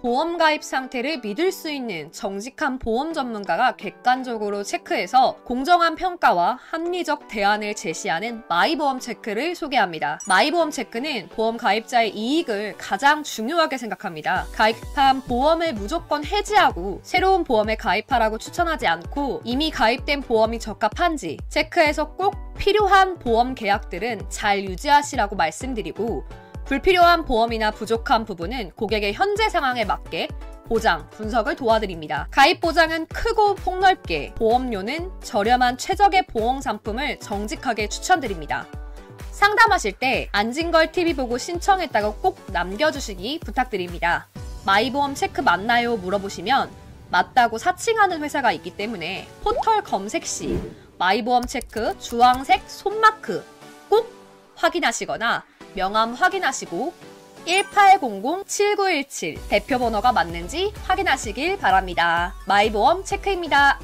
보험 가입 상태를 믿을 수 있는 정직한 보험 전문가가 객관적으로 체크해서 공정한 평가와 합리적 대안을 제시하는 마이보험 체크를 소개합니다. 마이보험 체크는 보험 가입자의 이익을 가장 중요하게 생각합니다. 가입한 보험을 무조건 해지하고 새로운 보험에 가입하라고 추천하지 않고 이미 가입된 보험이 적합한지 체크해서 꼭 필요한 보험 계약들은 잘 유지하시라고 말씀드리고 불필요한 보험이나 부족한 부분은 고객의 현재 상황에 맞게 보장, 분석을 도와드립니다. 가입 보장은 크고 폭넓게, 보험료는 저렴한 최적의 보험 상품을 정직하게 추천드립니다. 상담하실 때 안진걸 TV 보고 신청했다고 꼭 남겨주시기 부탁드립니다. 마이보험 체크 맞나요? 물어보시면 맞다고 사칭하는 회사가 있기 때문에 포털 검색 시 마이보험 체크 주황색 손마크 꼭 확인하시거나 명함 확인하시고 1800-7917 대표 번호가 맞는지 확인하시길 바랍니다. 마이보험 체크입니다.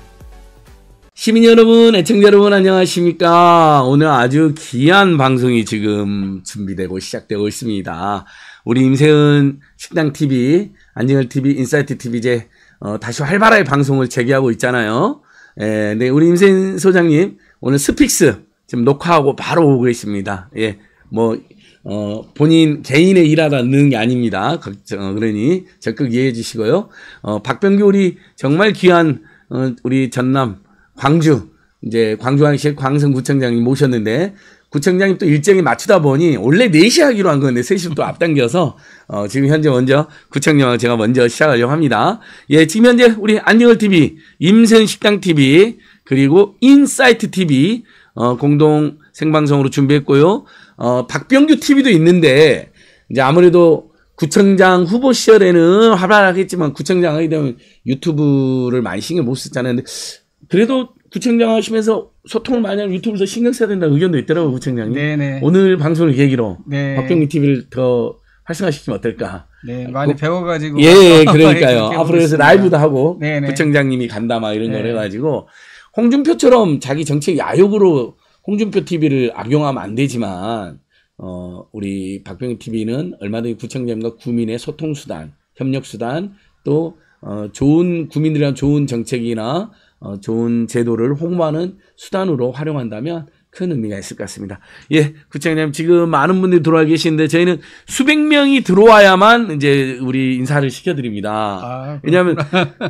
시민 여러분, 애청자 여러분 안녕하십니까? 오늘 아주 귀한 방송이 지금 준비되고 시작되고 있습니다. 우리 임세은 식당 TV, 안징을 TV, 인사이트 TV 이제 어, 다시 활발하게 방송을 재개하고 있잖아요. 예, 네, 우리 임세은 소장님 오늘 스픽스 지금 녹화하고 바로 오고 계십니다 예, 뭐 어, 본인 개인의 일하라는게 아닙니다. 어, 그러니 적극 이해해 주시고요. 어, 박병규 우리 정말 귀한 어, 우리 전남 광주 이제 광주항실 광성구청장님 모셨는데 구청장님 또 일정이 맞추다 보니 원래 4시 하기로 한 건데 3시 부터 앞당겨서 어, 지금 현재 먼저 구청장하고 제가 먼저 시작하려고 합니다. 예, 지금 현재 우리 안녕을 TV, 임선식당 TV 그리고 인사이트 TV 어, 공동 생방송으로 준비했고요. 어, 박병규 TV도 있는데 이제 아무래도 구청장 후보 시절에는 활발하겠지만 구청장 하게 되면 유튜브를 많이 신경 못 썼잖아요. 근데 그래도 구청장 하시면서 소통을 많이 하면 유튜브에서 신경 써야 된다는 의견도 있더라고요, 구청장님. 네네. 오늘 방송을 계기로 그 네. 박병규 TV를 더 활성화시키면 어떨까? 네, 많이 그, 배워가지고. 예, 예 그러니까요. 앞으로 해서 라이브도 하고 네네. 네. 구청장님이 간다 막 이런 걸 네네. 해가지고 홍준표처럼 자기 정책 야욕으로 홍준표 TV를 악용하면 안 되지만 어, 우리 박병희 TV는 얼마든지 구청장과 국민의 소통수단, 협력수단, 또, 어, 좋은, 국민들이랑 좋은 정책이나, 어, 좋은 제도를 홍보하는 수단으로 활용한다면 큰 의미가 있을 것 같습니다. 예, 구청장님, 지금 많은 분들이 들어와 계시는데, 저희는 수백 명이 들어와야만 이제 우리 인사를 시켜드립니다. 아, 왜냐하면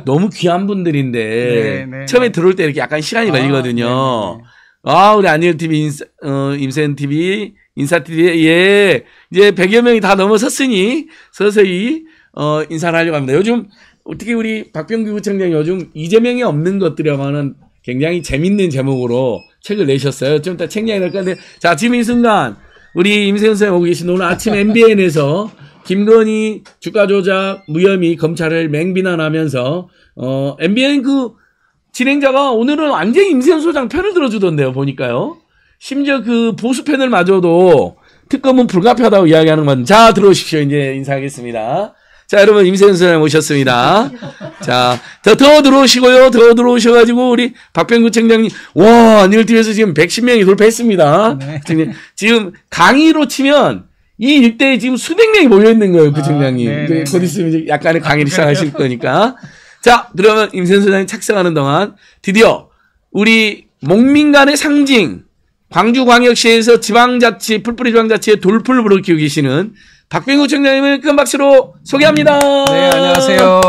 너무 귀한 분들인데, 네, 네, 네, 처음에 들어올 때 이렇게 약간 시간이 아, 걸리거든요. 네, 네, 네. 아, 우리 안일 TV 인사, 어, 임센 TV 인사 TV 예 이제 100여 명이 다 넘어섰으니 서서히 어, 인사를 하려고 합니다. 요즘 어떻게 우리 박병규 구청장 요즘 이재명이 없는 것들이라고 하는 굉장히 재밌는 제목으로 책을 내셨어요. 좀 이따 책량이 이될 건데 자 지금 이 순간 우리 임세훈 선생 님 오고 계신 오늘 아침 MBN에서 김건희 주가 조작 무혐의 검찰을 맹비난하면서 어 MBN 그 진행자가 오늘은 완전히 임세현 소장 편을 들어주던데요, 보니까요. 심지어 그 보수 편을 마저도 특검은 불가피하다고 이야기하는 건, 자, 들어오십시오. 이제 인사하겠습니다. 자, 여러분, 임세현 소장 모셨습니다. 자, 더, 더 들어오시고요. 더 들어오셔가지고, 우리 박병구 청장님, 와, 뉴일TV에서 지금 110명이 돌파했습니다. 네. 지금 강의로 치면, 이 일대에 지금 수백 명이 모여있는 거예요, 그 아, 청장님. 아, 네, 네, 곧 있으면 네. 약간의 강의를 시작하실 거니까. 자, 그러면 임선소장이 착석하는 동안 드디어 우리 목민간의 상징 광주광역시에서 지방자치 풀뿌리 지방자치의 돌풀 불을키우고 계시는 박병구 청장님을 큰 박수로 소개합니다. 네, 안녕하세요.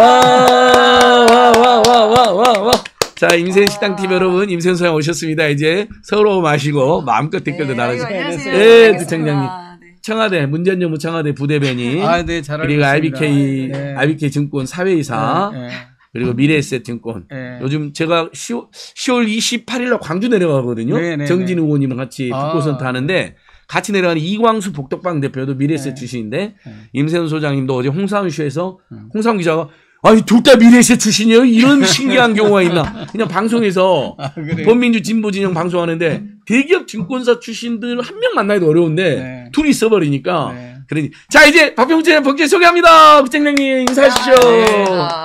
와와와와와와와 자, 임센 세 식당 팀 여러분, 임센 세 소장 오셨습니다. 이제 서로 마시고 마음껏 댓글도 네, 날아주세요. 네, 두 청장님. 청와대 문재인 정부 청와대 부대변인 아, 네, 그리고 IBK 네. IBK 증권 사회이사 네, 네. 그리고 미래에셋증권 네. 요즘 제가 10월, 10월 2 8일날 광주 내려가거든요 네, 정진 의원님랑 같이 북고선 아. 하는데 같이 내려가는 이광수 복덕방 대표도 미래에셋 출신인데 임세훈 소장님도 어제 홍사훈 쇼에서 음. 홍사훈 기자가 아니 둘다 미래세 출신이에요? 이런 신기한 경우가 있나? 그냥 방송에서 아, 범민주 진보 진영 방송하는데 대기업 증권사 출신들 한 명 만나기도 어려운데 네. 둘이 있어버리니까 네. 그러니 자 이제 박병재 번째 소개합니다. 국장님 인사하 주시죠. 아, 네.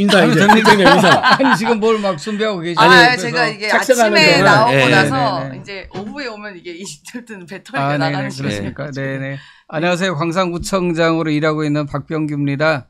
인사 인사 됩 인사. 아니 지금 뭘 막 준비하고 계시죠? 아 제가 이게 아침에 나오고 네, 네, 나서 네, 네, 이제 오후에 오면 이게 이틀든 배터리가 아, 네, 네, 나가는 그렇습니까? 네네. 안녕하세요. 광산구청장으로 일하고 있는 박병규입니다.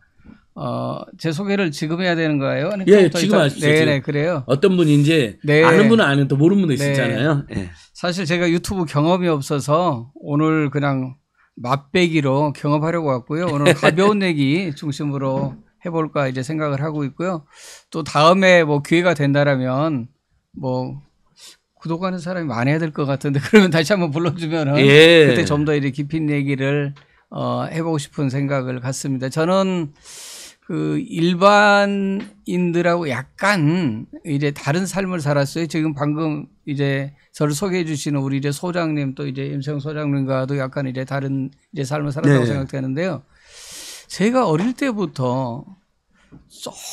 어, 제 소개를 지금 해야 되는 거예요? 예, 지금 할 수 있어요. 네네, 그래요. 어떤 분인지 네. 아는 분은 아는 또 모르는 분도 있었잖아요. 네. 예. 사실 제가 유튜브 경험이 없어서 오늘 그냥 맛배기로 경험하려고 왔고요. 오늘 가벼운 얘기 중심으로 해볼까 이제 생각을 하고 있고요. 또 다음에 뭐 기회가 된다라면 뭐 구독하는 사람이 많아야 될 것 같은데 그러면 다시 한번 불러주면은 예. 그때 좀 더 이제 깊이 얘기를 어, 해보고 싶은 생각을 갖습니다. 저는 그 일반인들하고 약간 이제 다른 삶을 살았어요. 지금 방금 이제 저를 소개해 주시는 우리 이제 소장님 또 이제 임성 소장님과도 약간 이제 다른 이제 삶을 살았다고 네. 생각되는데요. 제가 어릴 때부터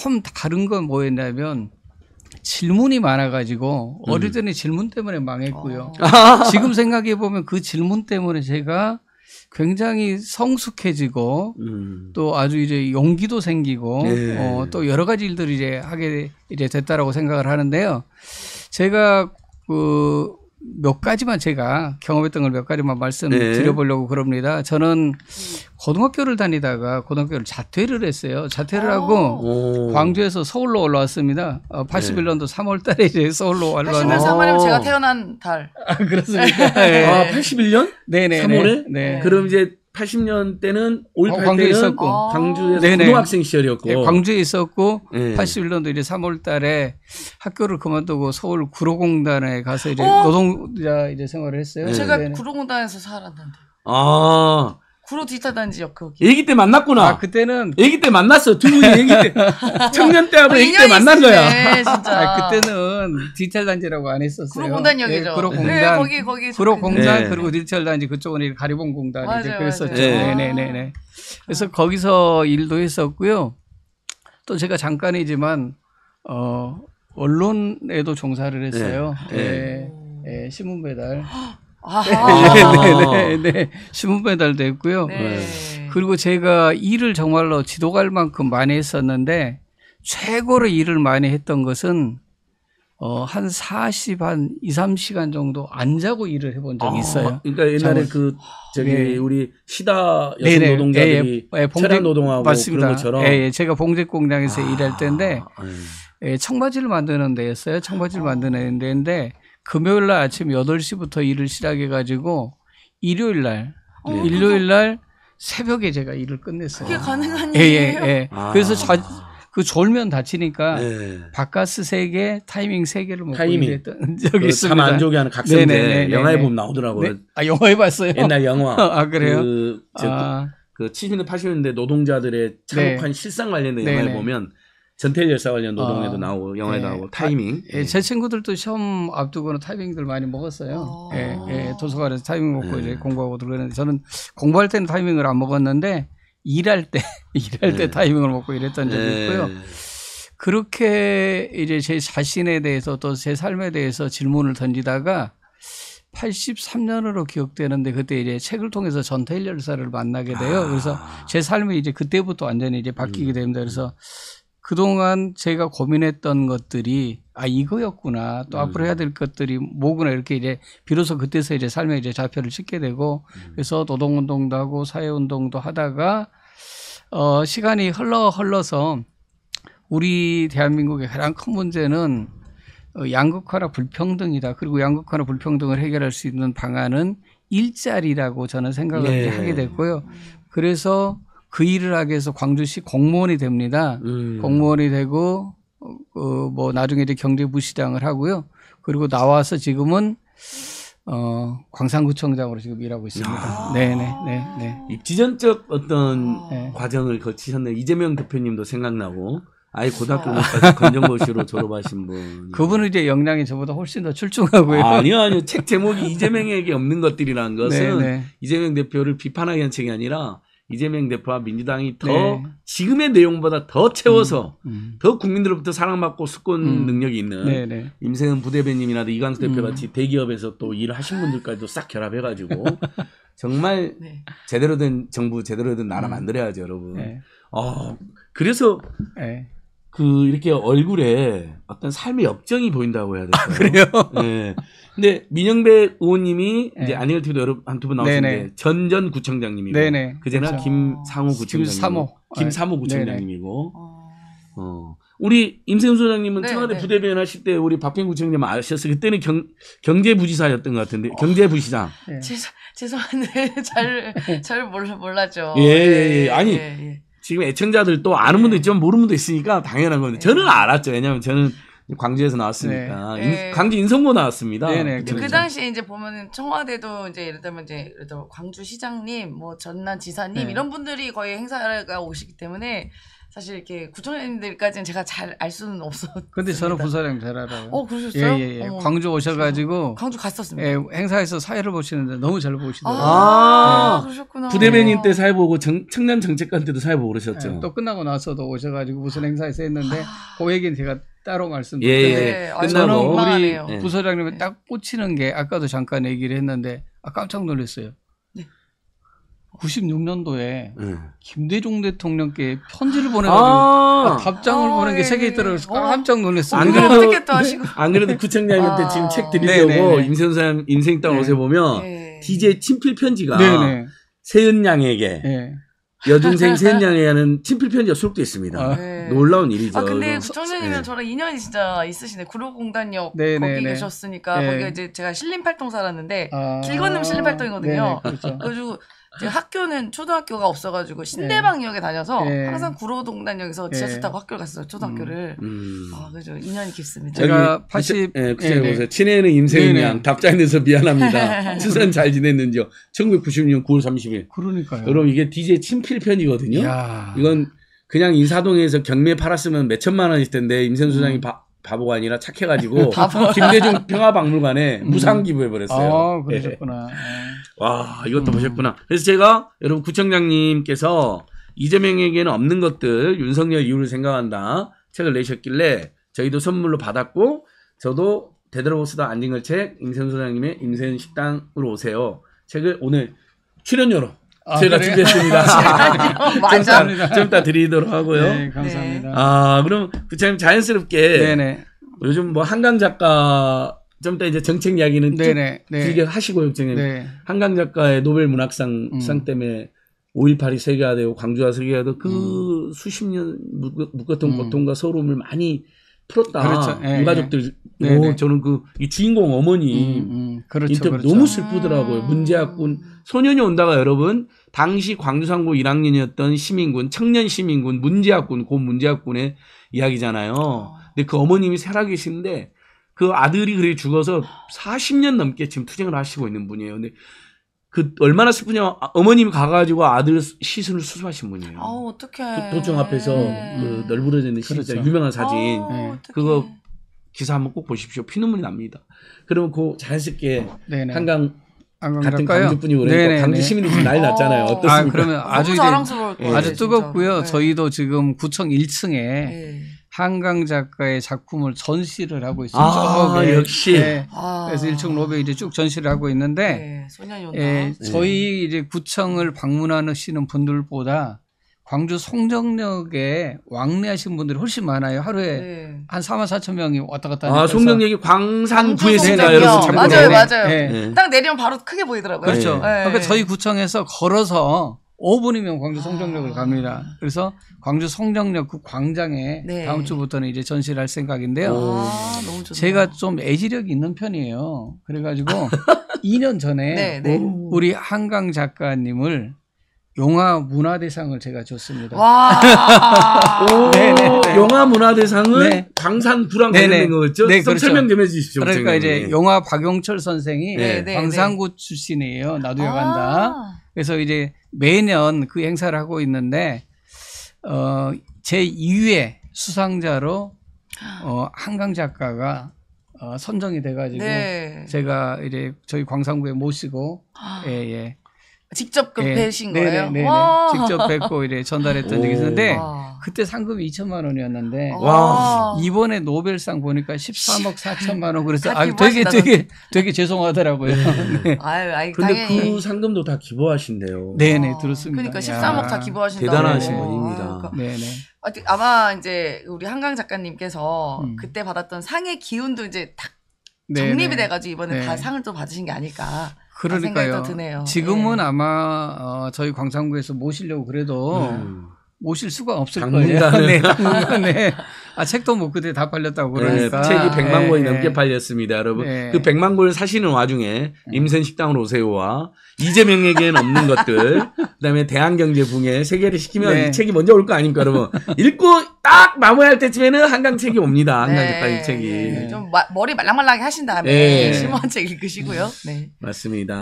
좀 다른 건 뭐였냐면 질문이 많아가지고 음. 어릴 때는 질문 때문에 망했고요. 어. 지금 생각해 보면 그 질문 때문에 제가 굉장히 성숙해지고 음. 또 아주 이제 용기도 생기고 네. 어, 또 여러 가지 일들을 이제 하게 이제 됐다라고 생각을 하는데요. 제가 그몇 가지만 제가 경험했던 걸 몇 가지만 말씀드려보려고 네. 그럽니다. 저는 고등학교를 다니다가 고등학교를 자퇴를 했어요. 자퇴를 오. 하고 오. 광주에서 서울로 올라왔습니다. 81년도 어, 네. 3월 달에 이제 서울로 올라왔는데 81년 3월이면 제가 태어난 달. 아, 그렇습니까? 네. 아, 81년? 네네. 3월에? 네. 그럼 이제 80년대는 올1 어, 광주에 있었고. 어. 광주에서 네네. 고등학생 시절이었고 예, 광주에 있었고 네. 예. 81년도 이제 3월달에 학교를 그만두고 서울 구로공단에 가서 이제 어? 노동자 이제 생활을 했어요. 예. 제가 네. 구로공단에서 살았는데. 아 구로 디지털 단지 역그 얘기 때 만났구나. 아, 그때는 얘기 때 만났어. 두 분이 얘기 때 청년 때하고 어, 얘기 때 아, 만난 거야. 진짜. 아, 그때는 디지털 단지라고 안 했었어요. 구로공단역이죠. 예, 구로공단. 네, 거기 거기 구로공단 그 네. 그리고 디지털 단지 그쪽은 가리봉 공단 이제 그랬었죠. 네, 네, 네, 네. 그래서 거기서 일도 했었고요. 또 제가 잠깐이지만 어 언론에도 종사를 했어요. 네. 예, 네. 네. 신문 배달. 아. 네, 아. 네, 네, 네, 네, 신문 네. 배달됐고요. 그리고 제가 일을 정말로 지도갈 만큼 많이 했었는데 최고로 일을 많이 했던 것은 어, 한 40, 한 2, 3시간 정도 안 자고 일을 해본 적이 아, 있어요. 아, 그러니까 옛날에 잠 그, 저기, 네. 우리 시다 여성 네네. 네. 노동자들이 예, 예, 봉제, 체란 노동하고 맞습니다. 그런 것처럼. 예, 예. 제가 봉제공장에서 아, 일할 때인데, 예. 예, 청바지를 만드는 데였어요. 청바지를 아. 만드는 데인데, 금요일 날 아침 8시부터 일을 시작해 가지고 일요일 날 어, 일요일 날 새벽에 제가 일을 끝냈어요. 그게 가능한 예, 예 일이에요? 예, 예. 아. 그래서 자, 그 졸면 다치니까 예. 네. 바깥세계 타이밍 세 개를 먹고 타던 적이 그 있습니다. 참안 좋게 하는 각성대 네, 영화에 보면 나오더라고요. 네? 아 영화에 봤어요? 옛날 영화. 아 그래요? 그, 저, 아. 그 70년대 80년대 노동자들의 참혹한 실상 관련된 영화에 보면 전태일 열사 관련 어, 노동에도 아, 나오고 영화에 네. 예, 나오고 타이밍. 아, 예. 제 친구들도 시험 앞두고는 타이밍들 많이 먹었어요. 아. 예, 예, 도서관에서 타이밍 먹고 예. 이제 공부하고 들어가는데 저는 공부할 때는 타이밍을 안 먹었는데 일할 때 일할 때 예. 타이밍을 먹고 이랬던 적이 있고요. 그렇게 이제 제 자신에 대해서 또 제 삶에 대해서 질문을 던지다가 83년으로 기억되는데 그때 이제 책을 통해서 전태일 열사를 만나게 돼요. 아. 그래서 제 삶이 이제 그때부터 완전히 이제 바뀌게 음. 됩니다. 그래서 그동안 제가 고민했던 것들이 아 이거였구나 또 음. 앞으로 해야 될 것들이 뭐구나 이렇게 이제 비로소 그때서 이제 삶의 이제 좌표를 찍게 되고 음. 그래서 노동운동도 하고 사회운동도 하다가 어 시간이 흘러 흘러서 우리 대한민국의 가장 큰 문제는 어, 양극화나 불평등이다. 그리고 양극화나 불평등을 해결할 수 있는 방안은 일자리라고 저는 생각을 예. 하게 됐고요. 그래서 그 일을 하기 위해서 광주시 공무원이 됩니다. 음. 공무원이 되고 어, 뭐 나중에 이제 경제부시장을 하고요. 그리고 나와서 지금은 어, 광산구청장으로 지금 일하고 있습니다. 네네, 아. 네, 네. 입지전적 네, 네. 어떤 네. 과정을 거치셨네요. 이재명 대표님도 생각나고, 아이 아. 고등학교까지 건전고시로 졸업하신 분. 그분은 이제 역량이 저보다 훨씬 더 출중하고요. 아, 니요 아니요. 책 제목이 이재명에게 없는 것들이라는 네, 것은 네네. 이재명 대표를 비판하기 위한 책이 아니라 이재명 대표와 민주당이 더 네. 지금의 내용보다 더 채워서 음, 음. 더 국민들로부터 사랑받고 수권 음. 능력이 있는 네, 네. 임세은 부대변님이나 이광수 대표 음. 같이 대기업에서 또 일을 하신 분들까지도 싹 결합해가지고 정말 네. 제대로 된 정부 제대로 된 나라 음. 만들어야죠 여러분. 어 그래서 네. 그 이렇게 얼굴에 어떤 삶의 역정이 보인다고 해야 될까요? 아, 그래요? 네. 근데 민영배 의원님이 네. 이제 안희열 TV도 여러 한두 분 나오셨는데 전 전 구청장님이고 네네. 그제나 그렇죠. 김상호 구청장님, 김사호 구청장님이고 아, 어. 어. 우리 임세훈 소장님은 네, 청와대 네. 부대변인 하실 때 우리 박병구 청장님 아셨어요. 그때는 경, 경제부지사였던 것 같은데 경제부시장. 어, 네. 죄송 한데 잘 잘 몰라 몰라죠. 예, 예, 예. 네, 예 아니 예, 예. 지금 애청자들 또 아는 네. 분도 있지만 모르는 분도 있으니까 당연한 건데 저는 알았죠. 왜냐하면 저는 광주에서 나왔으니까 네. 인, 네. 광주 인성고 나왔습니다. 네네. 근그 네, 당시에 이제 보면은 청와대도 이제 예를 들면 이제 예를 들어 광주 시장님, 뭐 전남 지사님 네. 이런 분들이 거의 행사가 오시기 때문에 사실 이렇게 구청장님들까지는 제가 잘 알 수는 없어. 었 근데 저는 군사령 잘 알아요. 어 그러셨어요? 예예예. 예. 예, 예. 광주 오셔가지고 광주 갔었습니다. 예, 행사에서 사회를 보시는데 너무 잘 보시더라고요. 아, 네. 아 그러셨구나. 부대변인 때 사회 보고 정, 청년 정책관 때도 사회 보고 그러셨죠. 예, 또 끝나고 나서도 오셔가지고 무슨 행사에서 했는데 아~ 그 얘기는 제가 따로 말씀드릴게요. 예, 예. 아, 예. 저는 우리 네. 부서장님이 딱 꽂히는 게 아까도 잠깐 얘기를 했는데 아, 깜짝 놀랐어요. 96년도에 예. 김대중 대통령께 편지를 보내가 아. 아~ 답장을 아~ 보낸 게 세개 아, 예, 있더라 어? 깜짝 놀랐어요. 어, 안 그래도 네. 안 그래도 구청장님한테 아. 지금 책 드리려고 네, 임세훈 사람 인생 땅 옷에 보면 네. DJ 친필 편지가 세은 양에게 여중생 세은양에 하는 친필 편지가 수록돼 있습니다. 아. 네. 놀라운 일이죠. 아 근데 구청장님은 네. 저랑 인연이 진짜 있으시네. 구로공단역 네, 네 거기 네. 계셨으니까 네. 거기 이제 제가 신림팔동 살았는데 아. 길건너면 신림팔동이거든요. 그렇죠. 그래가지고 제가 학교는 초등학교가 없어가지고 신대방역에 네. 다녀서 예. 항상 구로동단역에서 지하철 타고 예. 학교를 갔어요 초등학교를 음, 음. 아 그죠 인연이 깊습니다 제가 80 예, 예, 네. 친애는 임세윤양 답장 안돼서 미안합니다 추선 잘 지냈는지요 1996년 9월 30일 그러니까요 여러분 이게 DJ 친필 편이거든요 이야. 이건 그냥 인사동에서 경매 팔았으면 몇 천만 원일 텐데 임세윤 소장이 음. 바보가 아니라 착해가지고 김대중 평화박물관에 음. 무상 기부해버렸어요. 아, 예. 그러셨구나. 와 이것도 음. 보셨구나. 그래서 제가 여러분 구청장님께서 이재명에게는 없는 것들 윤석열 이유를 생각한다 책을 내셨길래 저희도 선물로 받았고 저도 되드로보스다 안진걸 책 임세훈 소장님의 임세훈 식당으로 오세요 책을 오늘 출연료로 아, 제가 그래요? 준비했습니다. 좀, 이따, 좀 드리도록 하고요. 네, 감사합니다. 아, 그럼 부장님 자연스럽게 네네. 요즘 뭐 한강 작가 좀 이따 이제 정책 이야기는 네네. 네. 길게 하시고요, 부 네. 한강 작가의 노벨 문학상 음. 상 때문에 5.18이 세계화되고 광주와 세계화도 그 음. 수십 년 묶었던 음. 고통과 서러움을 많이 풀었다. 그렇죠. 예, 유가족들. 예. 오, 저는 그이 주인공 어머니 음, 음. 그렇죠, 인터뷰 그렇죠. 너무 슬프더라고요. 문제학군 소년이 온다가 여러분 당시 광주상고 1학년이었던 시민군, 청년 시민군, 문제학군, 고 문제학군의 이야기잖아요. 어. 근데 그 어머님이 살아계는데그 아들이 그래 죽어서 40년 넘게 지금 투쟁을 하시고 있는 분이에요. 근데 그 얼마나 슬프냐 아, 어머님이 가가지고 아들 시신을 수습하신 분이에요. 아 어떡해. 도, 청 앞에서 그 네. 널브러져 있는 그렇죠. 유명한 사진 아 그거 기사 한번 꼭 보십시오. 피눈물이 납니다. 그러면 그 자연스럽게 네네. 한강 아, 같은 광주뿐이 오래니까 광주 시민이 지금 난리 났잖아요. 아, 어떻습니까? 아, 그러면 아주 자랑스러울 예, 아주 뜨겁고요. 네. 저희도 지금 구청 1층에 네. 예. 한강 작가의 작품을 전시를 하고 있습니다. 아, 네. 역시. 아. 그래서 1층 로베 이제 쭉 전시를 하고 있는데 예, 예 저희 네. 이제 구청을 방문하시는 분들보다 광주 송정역에 왕래하신 분들이 훨씬 많아요. 하루에 네. 한 4만 4천 명이 왔다 갔다 하는까 아, 송정역이 광산구에서인가 여러분 맞아요, 맞아요. 네. 네. 딱 내리면 바로 크게 보이더라고요. 그렇죠. 네. 그러니까 저희 구청에서 걸어서 5분이면 광주 송정역을 아. 갑니다. 그래서 광주 송정역 그 광장에 네. 다음 주부터는 이제 전시를 할 생각인데요. 아, 너무 좋네요. 제가 좀 애지력이 있는 편이에요. 그래가지고 2년 전에 네, 우리 한강 작가님을 영화 문화대상을 제가 줬습니다. 와. 오, 네, 네, 네. 영화 문화대상은 네. 광산 불황 관련된 거였죠? 그렇죠? 네, 그렇죠. 설명 좀 해주십시오. 그러니까 이제 영화 박용철 선생이 네. 네, 광산구 출신이에요. 나도 여간다. 아. 그래서 이제 매년 그 행사를 하고 있는데 어, 제 2회 수상자로 어, 한강 작가가 어, 선정이 돼가지고 제가 이제 저희 광산구에 모시고 아. 예, 예. 직접 급해신 그 네. 거예요? 네네네. 직접 뵙고 이래 전달했던 적이 있었는데 그때 상금이 2천만 원이었는데 와. 이번에 노벨상 보니까 13억 4천만 원 그래서 아 되게 되게 되게 죄송하더라고요. 네. 네. 아유, 아이 근데 당연히. 그 상금도 다 기부하신대요. 네네 아. 들었습니다. 그러니까 13억 야. 다 기부하신다. 대단하신 네. 분입니다. 아유, 그러니까. 네 아마 이제 우리 한강 작가님께서 음. 그때 받았던 상의 기운도 이제 탁 정립이 네네. 돼가지고 이번에 네. 다 상을 또 받으신 게 아닐까. 그러니까요. 지금은 네. 아마 어, 저희 광산구에서 모시려고 그래도 음. 오실 수가 없을 당분간은. 거예요. 당분간 네. 아, 책도 뭐 그때 다 팔렸다고 네, 그러니까. 네, 책이 100만 권이 예, 예. 넘게 팔렸습니다, 여러분. 네. 그 100만 권을 사시는 와중에 네. 임센 식당으로 오세요와 이재명에게는 없는 것들, 그다음에 대한경제붕에 세계를 시키면 이 책이 먼저 올 거 아닙니까, 여러분? 읽고 딱 마무리할 때쯤에는 한강 책이 옵니다. 한강 네. 책이. 좀 마, 머리 말랑말랑하신 다음에 실무한책 읽으시고요. 네. 맞습니다.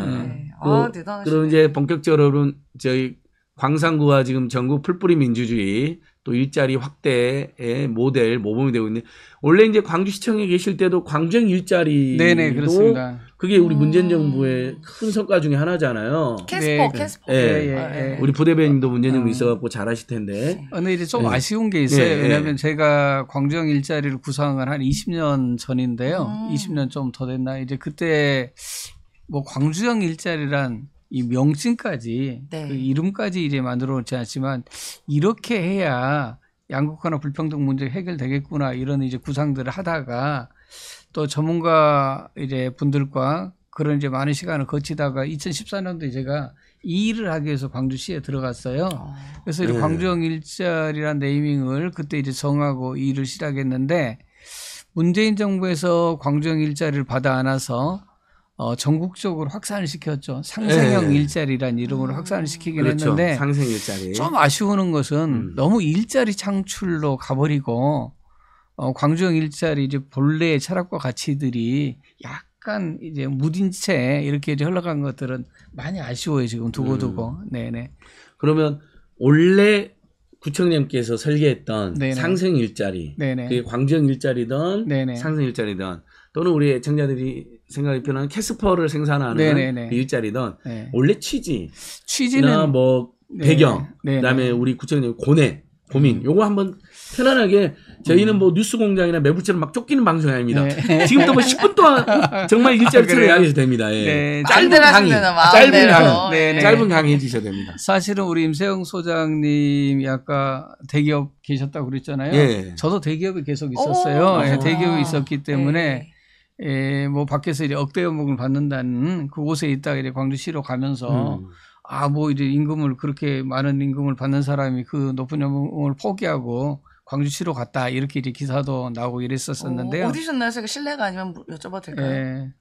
아, 대단하시네. 그, 그럼 이제 본격적으로 저희 광산구가 지금 전국 풀뿌리 민주주의 또 일자리 확대의 모델 모범이 되고 있는데 원래 이제 광주시청에 계실 때도 광주형 일자리도 네네, 그렇습니다. 그게 우리 문재인 정부의 음. 큰 성과 중에 하나잖아요. 캐스퍼, 네, 네. 캐스퍼. 예, 예, 예 아, 예. 예. 우리 부대변인도 문재인 정부 음. 있어갖고 잘하실 텐데. 근데 이제 좀 네. 아쉬운 게 있어요. 예, 왜냐하면 제가 광주형 일자리를 구상한 한 20년 전인데요. 음. 20년 좀 더 됐나? 이제 그때 뭐 광주형 일자리란 이 명칭까지 그 네. 그 이름까지 이제 만들어 놓지 않지만 이렇게 해야 양극화나 불평등 문제 해결되겠구나 이런 이제 구상들을 하다가 또 전문가 이제 분들과 그런 이제 많은 시간을 거치다가 2014년도에 제가 이 일을 하기 위해서 광주시에 들어갔어요. 어. 그래서 네. 광주형 일자리란 네이밍을 그때 이제 정하고 일을 시작했는데 문재인 정부에서 광주형 일자리를 받아 안아서 어, 전국적으로 확산을 시켰죠. 상생형 네. 일자리란 이름으로 음. 확산을 시키긴 그렇죠. 했는데 상생 일자리. 좀 아쉬우는 것은 음. 너무 일자리 창출로 가버리고 어, 광주형 일자리 이제 본래의 철학과 가치들이 약간 이제 무딘 채 이렇게 이제 흘러간 것들은 많이 아쉬워요 지금 두고두고. 음. 네네. 그러면 원래 구청장님께서 설계했던 네네. 상생 일자리, 네네. 그게 광주형 일자리든 네네. 상생 일자리든 또는 우리 애청자들이 생각이 표현는 캐스퍼를 생산하는 네네네. 일자리던 네, 네. 네. 원래 취지, 취지는 뭐 네. 배경, 네 그다음에 우리 구청적인 고뇌, 고민, 음. 요거 한번 편안하게 저희는 음. 뭐 뉴스 공장이나 매부처럼 막 쫓기는 방송이 아닙니다. 네. 지금부터 뭐 10분 동안 정말 일자리처럼 아, 이야기해도 됩니다. 예. 네. 짧은 강의, 짧은 대로. 강의, 네 짧은 강의 해주셔야 됩니다. 사실은 우리 임세영 소장님이 아까 대기업 계셨다고 그랬잖아요. 예. 저도 대기업에 계속 있었어요. 오, 어. 네, 예, 대기업에 있었기 아, 때문에 예, 뭐 밖에서 이제 억대 연봉을 받는다는 그곳에 있다가 이제 광주시로 가면서 음. 아뭐 이제 임금을 그렇게 많은 임금을 받는 사람이 그 높은 연봉을 포기하고 광주시로 갔다 이렇게 이제 기사도 나오고 이랬었었는데요. 오, 디셨나요 제 실례가 아니면 뭐 여쭤봐도 될까요? 예.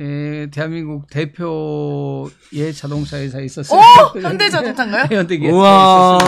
에, 대한민국 대표의 자동차 회사에 있었어요. 오! 어? 현대자 동차인가요? 현대기아. 우와.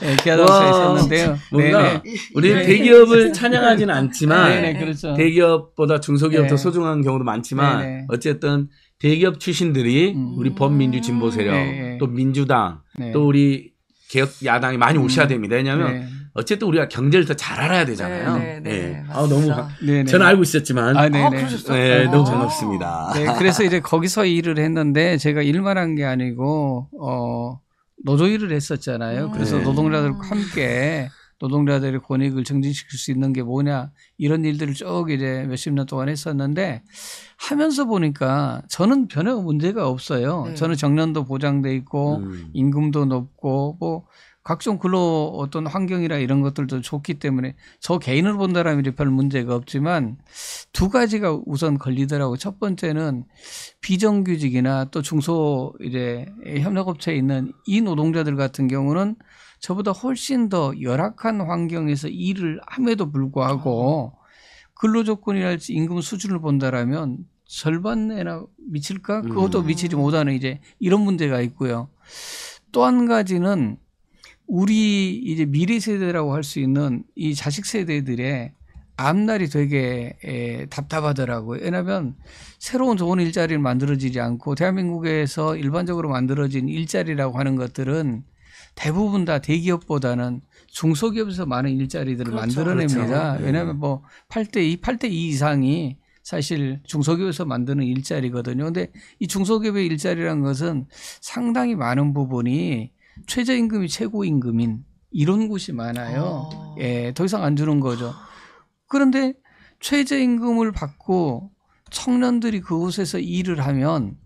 네, 기아 네, 자동차에 있었는데요. 뭔가 네네. 네. 우리 네. 대기업을 찬양하진 않지만 네네, 그렇죠. 대기업보다 중소기업 네. 더 소중한 경우도 많지만 네네. 어쨌든 대기업 출신들이 음. 우리 범민주 진보 세력 또 민주당 또 우리 개혁 야당이 많이 음. 오셔야 됩니다. 왜냐하면 어쨌든 우리가 경제를 더 잘 알아야 네, 되잖아요. 네, 네, 예. 네 아 너무 네, 네. 알고 있었지만 아, 네, 네. 아, 네, 너무 아. 반갑습니다. 네, 그래서 이제 거기서 일을 했는데 제가 일만 한 게 아니고 어 노조 일을 했었잖아요. 음. 그래서 네. 노동자들과 함께 노동자들의 권익을 증진시킬 수 있는 게 뭐냐 이런 일들을 쭉 이제 몇십 년 동안 했었는데 하면서 보니까 저는 전혀 문제가 없어요. 네. 저는 정년도 보장돼 있고 음. 임금도 높고 뭐 각종 근로 어떤 환경이나 이런 것들도 좋기 때문에 저개인으로 본다라면 별 문제가 없지만 두 가지가 우선 걸리더라고. 첫 번째는 비정규직이나 또 중소 이제 협력업체에 있는 이 노동자들 같은 경우는 저보다 훨씬 더 열악한 환경에서 일을 함에도 불구하고 아. 근로 조건이랄지 임금 수준을 본다라면 절반 내나 미칠까? 그것도 음. 미치지 못하는 이제 이런 문제가 있고요. 또 한 가지는 우리 이제 미래 세대라고 할 수 있는 이 자식 세대들의 앞날이 되게 에, 답답하더라고요. 왜냐하면 새로운 좋은 일자리를 만들어지지 않고 대한민국에서 일반적으로 만들어진 일자리라고 하는 것들은 대부분 다 대기업보다는 중소기업에서 많은 일자리들을 그렇죠, 만들어냅니다. 그렇죠. 예. 왜냐하면 뭐 8대 2, 8대 2 이상이 사실 중소기업에서 만드는 일자리거든요. 근데 이 중소기업의 일자리라는 것은 상당히 많은 부분이 최저임금이 최고임금인 이런 곳이 많아요. 아. 예, 더 이상 안 주는 거죠. 그런데 최저임금을 받고 청년들이 그곳에서 일을 하면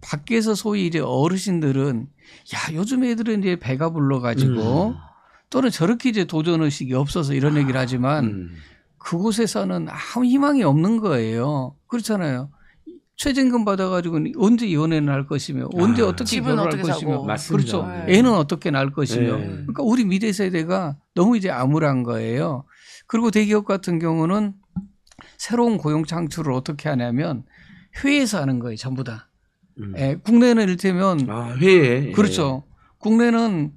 밖에서 소위 이제 어르신들은 야 요즘 애들은 이제 배가 불러가지고 음. 또는 저렇게 이제 도전 의식이 없어서 이런 얘기를 하지만 음. 그곳에서는 아무 희망이 없는 거예요. 그렇잖아요. 최저임금 받아가지고 언제 연애를할 것이며 언제 아, 어떻게 결혼할 것이며 그렇죠 네. 애는 어떻게 낳을 것이며 네. 그러니까 우리 미래 세대가 너무 이제 암울한 거예요 그리고 대기업 같은 경우는 새로운 고용 창출을 어떻게 하냐면 회의에서 하는 거예요 전부 다 음. 예, 국내는 이를테면 아, 회의 그렇죠 예. 국내는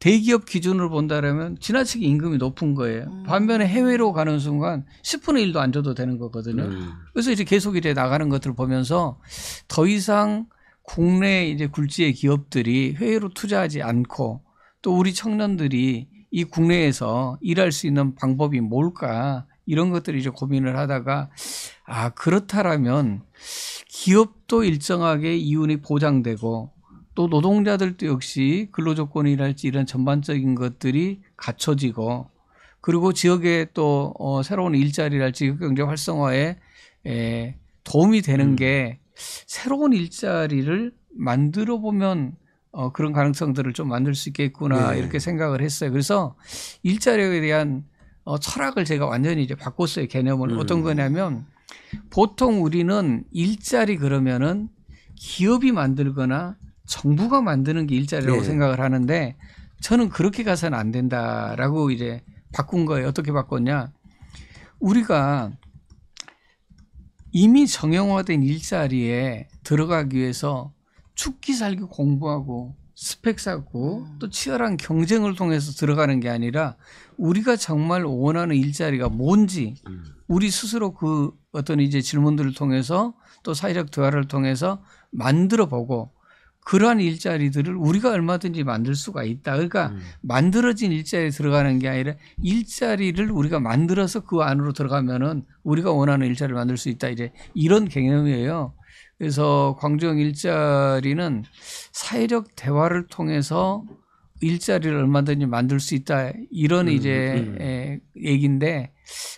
대기업 기준으로 본다면 지나치게 임금이 높은 거예요. 음. 반면에 해외로 가는 순간 10분의 1도 안 줘도 되는 거거든요. 음. 그래서 이제 계속 이제 나가는 것들을 보면서 더 이상 국내 이제 굴지의 기업들이 해외로 투자하지 않고 또 우리 청년들이 이 국내에서 일할 수 있는 방법이 뭘까 이런 것들을 이제 고민을 하다가 아 그렇다라면 기업도 일정하게 이윤이 보장되고 또 노동자들도 역시 근로조건이랄지 이런 전반적인 것들이 갖춰지고 그리고 지역에또 어, 새로운 일자리랄지 경제 활성화에 에, 도움이 되는 음. 게 새로운 일자리를 만들어 보면 어, 그런 가능성들을 좀 만들 수 있겠구나 네. 이렇게 생각을 했어요. 그래서 일자리에 대한 어, 철학을 제가 완전히 이제 바꿨어요. 개념을 음. 어떤 거냐면 보통 우리는 일자리 그러면은 기업이 만들거나 정부가 만드는 게 일자리라고 네. 생각을 하는데 저는 그렇게 가서는 안 된다라고 이제 바꾼 거예요. 어떻게 바꿨냐? 우리가 이미 정형화된 일자리에 들어가기 위해서 죽기 살기 공부하고 스펙 쌓고 음. 또 치열한 경쟁을 통해서 들어가는 게 아니라 우리가 정말 원하는 일자리가 뭔지 음. 우리 스스로 그 어떤 이제 질문들을 통해서 또 사회적 대화를 통해서 만들어 보고 그러한 일자리들을 우리가 얼마든지 만들 수가 있다. 그러니까 음. 만들어진 일자리에 들어가는 게 아니라 일자리를 우리가 만들어서 그 안으로 들어가면은 우리가 원하는 일자리를 만들 수 있다. 이제 이런 개념이에요. 그래서 광주형 일자리는 사회적 대화를 통해서 일자리를 얼마든지 만들 수 있다 이런 음, 이제 음. 에, 예, 얘기인데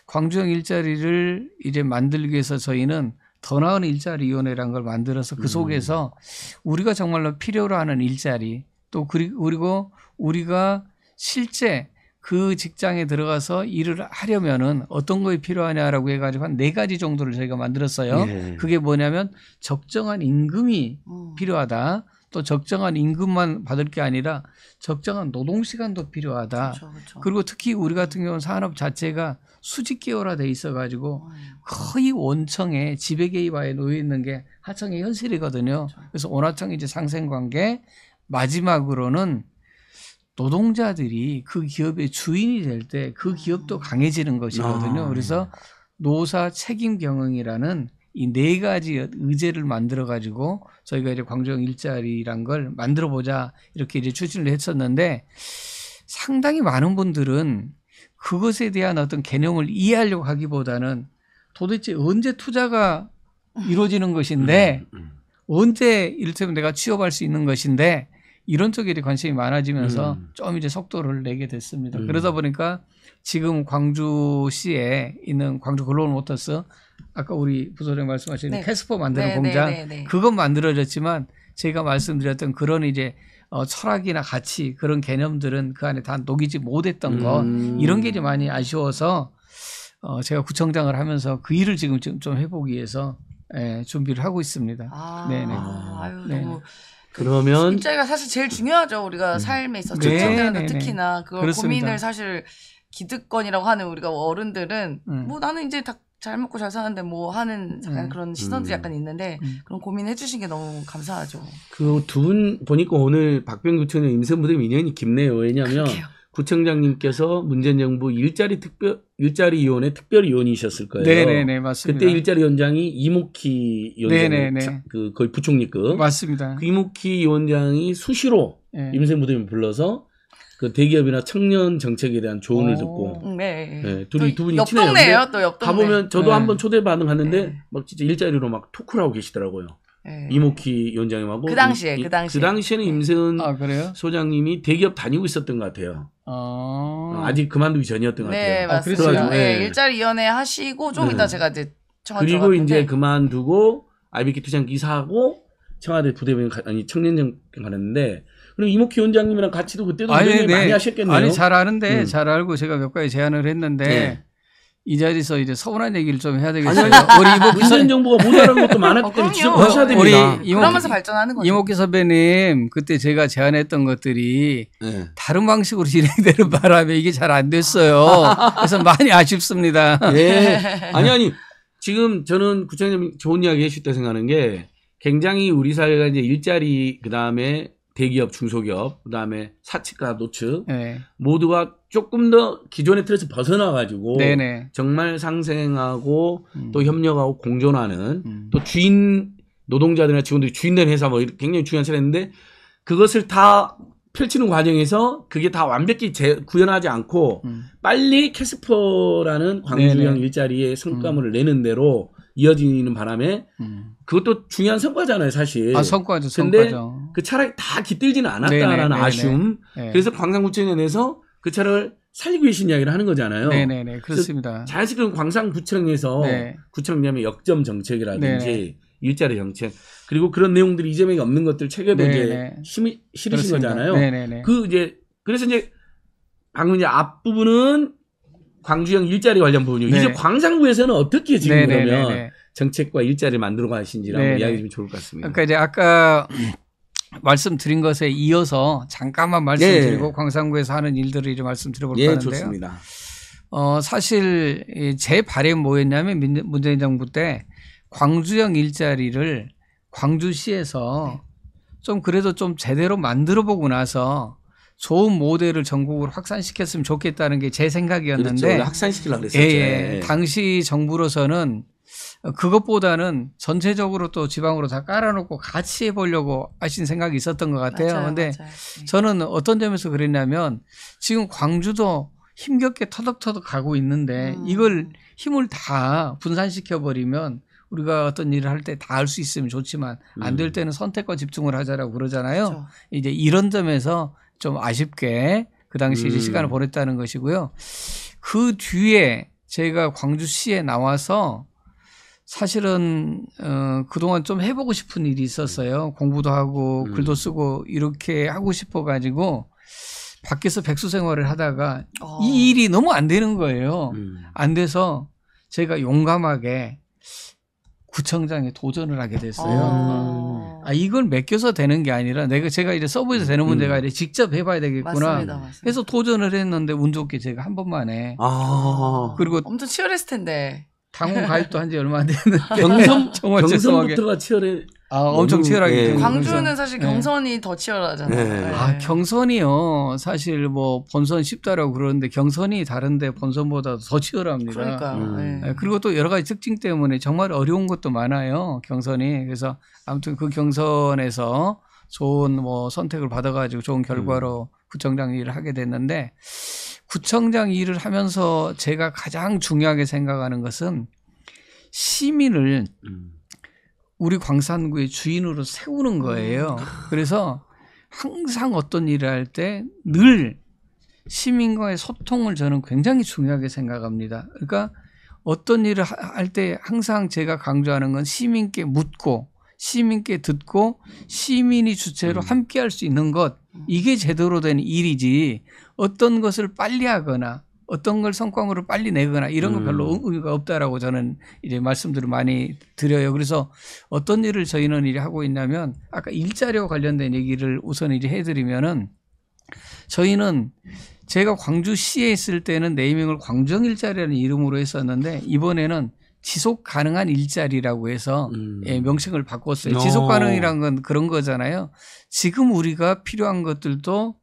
광주형 일자리를 이제 만들기 위해서 저희는 더 나은 일자리 위원회라는 걸 만들어서 그 음. 속에서 우리가 정말로 필요로 하는 일자리 또 그리고 우리가 실제 그 직장에 들어가서 일을 하려면은 어떤 것이 필요하냐라고 해가지고 한 네 가지 정도를 저희가 만들었어요. 예. 그게 뭐냐면 적정한 임금이 음. 필요하다. 또 적정한 임금만 받을 게 아니라 적정한 노동 시간도 필요하다. 그쵸, 그렇죠, 그쵸. 그렇죠. 그리고 특히 우리 같은 경우는 산업 자체가 수직 계열화 돼 있어 가지고 어, 예. 거의 원청에 지배 개입화에 놓여 있는 게 하청의 현실이거든요. 그쵸. 그렇죠. 그래서 원하청 이제 상생 관계 마지막으로는 노동자들이 그 기업의 주인이 될 때 그 기업도 아. 강해지는 것이거든요. 아, 그래서 예. 노사 책임 경영이라는 이네 가지 의제를 만들어 가지고 저희가 이제 광주형 일자리란 걸 만들어 보자 이렇게 이제 추진을 했었는데 상당히 많은 분들은 그것에 대한 어떤 개념을 이해하려고 하기보다는 도대체 언제 투자가 이루어지는 것인데 음, 음. 언제 이를테면 내가 취업할 수 있는 것인데 이런 쪽에 관심이 많아지면서 음. 좀 이제 속도를 내게 됐습니다. 음. 그러다 보니까 지금 광주시에 있는 광주 글로벌 모터스 아까 우리 부소장 말씀하신 네. 캐스퍼 만드는 네, 공장 네, 네, 네. 그건 만들어졌지만 제가 말씀드렸던 그런 이제 어, 철학이나 가치 그런 개념들은 그 안에 다 녹이지 못했던 거 음. 이런 게 좀 많이 아쉬워서 어, 제가 구청장을 하면서 그 일을 지금 좀, 좀 해보기 위해서 예, 준비를 하고 있습니다. 아, 네네. 네. 아유, 네네. 너무 그 그러면 입자가 사실 제일 중요하죠 우리가 음. 삶에 있어서 네, 청년 네, 특히나 그걸 그렇습니다. 고민을 사실 기득권이라고 하는 우리가 어른들은 음. 뭐 나는 이제 다잘 먹고 잘 사는데 뭐 하는 약간 음. 그런 시선들이 음. 약간 있는데 음. 그런 고민해 주신 게 너무 감사하죠. 그두분 보니까 오늘 박병규 청장 임선부대님 인연이 깊네요. 왜냐하면 그러게요. 구청장님께서 문재인 정부 일자리 특별 일자리 위원회 특별 위원이셨을 거예요. 네네네 맞습니다. 그때 일자리 위원장이 이목희 위원장 그 거의 부총리급 맞습니다. 그 이목희 위원장이 수시로 네. 임선부대님 불러서 그 대기업이나 청년 정책에 대한 조언을 오, 듣고 음, 네. 네, 둘이 두 분이 옆 친해요. 가보면 저도 네. 한번 초대받은 갔는데 네. 막 진짜 일자리로 막 토크를 하고 계시더라고요. 네. 이모키 위 원장님하고 그 당시에 그 당시에 그 당시에는 네. 임세은 아, 그래요? 소장님이 대기업 다니고 있었던 것 같아요. 아... 아직 그만두기 전이었던 것 같아요. 네, 아, 맞습니다. 그래서 가 네, 네. 일자리 위원회 하시고 좀 네. 이따 제가 이제 청와대 그리고 이제 그만두고 IBK 투장 기사하고 청와대 부대변인 아니 청년정 갔는데 그럼 이목희 원장님이랑 같이도 그때도 아니, 네. 많이 하셨겠네요. 아니 잘 아는데 음. 잘 알고 제가 몇 가지 제안을 했는데 네. 이 자리에서 이제 서운한 얘기를 좀 해야 되겠어요. 아니, 우리 이목희 선 정부가 모자란 것도 많았기 때문에 지적하셔야 됩니다. 우리 이목기, 발전하는 거죠. 이목기 선배님 그때 제가 제안했던 것들이 네. 다른 방식으로 진행되는 바람에 이게 잘 안 됐어요. 그래서 많이 아쉽습니다. 예. 아니 아니 지금 저는 구청장님 좋은 이야기 해주셨다 생각하는 게 굉장히 우리 사회가 이제 일자리 그다음에 대기업, 중소기업, 그다음에 사측과 노측 네. 모두가 조금 더 기존의 틀에서 벗어나 가지고 네네. 정말 상생하고 음. 또 협력하고 공존하는 음. 또 주인 노동자들이나 직원들이 주인된 회사 뭐 굉장히 중요한 차례인데 그것을 다 펼치는 과정에서 그게 다 완벽히 재, 구현하지 않고 음. 빨리 캐스퍼라는 광주형 네, 네. 일자리의 성과물을 음. 내는 대로 이어지는 바람에 음. 그것도 중요한 성과잖아요, 사실. 아, 성과죠, 근데 성과죠. 그 차를 다 깃들지는 않았다라는 네네, 네네. 아쉬움. 네 그래서 광산구청에서 내그 차를 살리고 계신 이야기를 하는 거잖아요. 네네네, 그렇습니다. 자연스럽게 광산구청에서 네. 구청님의 역점 정책이라든지 일자리 정책 그리고 그런 내용들이 이재명이 없는 것들 체계도 이제 심이, 실으신 그렇습니다. 거잖아요. 네네네. 그 이제 그래서 이제 방금 이제 앞부분은 광주형 일자리 관련 부분이요. 네. 이제 광산구에서는 어떻게 지금 네, 네, 네 그러면 네. 정책과 일자리를 만들어 가신지라고 이야기 좀 좋을 것 같습니다. 그러니까 이제 아까 말씀드린 것에 이어서 잠깐만 말씀드리고 예. 광산구에서 하는 일들을 이제 말씀드려볼까 하는데요. 예, 좋습니다. 어, 사실 제 바램 뭐였냐면 문재인 정부 때 광주형 일자리를 광주시에서 좀 그래도 좀 제대로 만들어 보고 나서 좋은 모델을 전국으로 확산시켰으면 좋겠다는 게 제 생각이었는데 그렇죠. 확산시키려 그랬었죠. 예, 예, 예. 당시 정부로서는 그것보다는 전체적으로 또 지방으로 다 깔아놓고 같이 해보려고 하신 생각이 있었던 것 같아요. 맞아요, 근데 맞아요. 예. 저는 어떤 점에서 그랬냐면 지금 광주도 힘겹게 터덕터덕 가고 있는데 음. 이걸 힘을 다 분산시켜 버리면 우리가 어떤 일을 할 때 다 할 수 있으면 좋지만 안될 음. 때는 선택과 집중을 하자라고 그러잖아요. 그렇죠. 이제 이런 점에서 좀 아쉽게 그 당시 음. 시간을 보냈다는 것이고요. 그 뒤에 제가 광주시에 나와서 사실은 어, 그동안 좀 해보고 싶은 일이 있었어요. 공부도 하고 음. 글도 쓰고 이렇게 하고 싶어 가지고 밖에서 백수 생활을 하다가 어. 이 일이 너무 안 되는 거예요. 음. 안 돼서 제가 용감하게 구청장에 도전을 하게 됐어요. 어. 아 이걸 맡겨서 되는 게 아니라 내가 제가 이제 서브에서 되는 음, 문제가 음. 아니라 직접 해봐야 되겠구나. 맞습니다, 맞습니다. 해서 도전을 했는데 운 좋게 제가 한 번만에. 아. 그리고 엄청 치열했을 텐데. 당원 가입도 한 지 얼마 안 됐는데. 경선 정말 경선부터가 치열해. 아, 엄청 치열하게. 네. 광주는 사실 예. 경선이 네. 더 치열하잖아요. 네. 예. 아, 경선이요. 사실 뭐 본선 쉽다라고 그러는데 경선이 다른데 본선보다 더 치열합니다. 그러니까. 음. 그리고 또 여러 가지 특징 때문에 정말 어려운 것도 많아요. 경선이. 그래서 아무튼 그 경선에서 좋은 뭐 선택을 받아가지고 좋은 결과로 음. 구청장 일을 하게 됐는데 구청장 일을 하면서 제가 가장 중요하게 생각하는 것은 시민을 음. 우리 광산구의 주인으로 세우는 거예요. 음. 그래서 항상 어떤 일을 할 때 늘 시민과의 소통을 저는 굉장히 중요하게 생각합니다. 그러니까 어떤 일을 할 때 항상 제가 강조하는 건 시민께 묻고 시민께 듣고 시민이 주체로 음. 함께 할 수 있는 것 이게 제대로 된 일이지 어떤 것을 빨리 하거나 어떤 걸 성과물을 빨리 내거나 이런 건 음. 별로 의미가 없다라고 저는 이제 말씀들을 많이 드려요. 그래서 어떤 일을 저희는 이제 하고 있냐면 아까 일자리와 관련된 얘기를 우선 이제 해드리면은 저희는 제가 광주시에 있을 때는 네이밍을 광정 일자리라는 이름으로 했었는데 이번에는 지속 가능한 일자리라고 해서 음. 예, 명칭을 바꿨어요. 지속 어. 가능이란 건 그런 거잖아요. 지금 우리가 필요한 것들도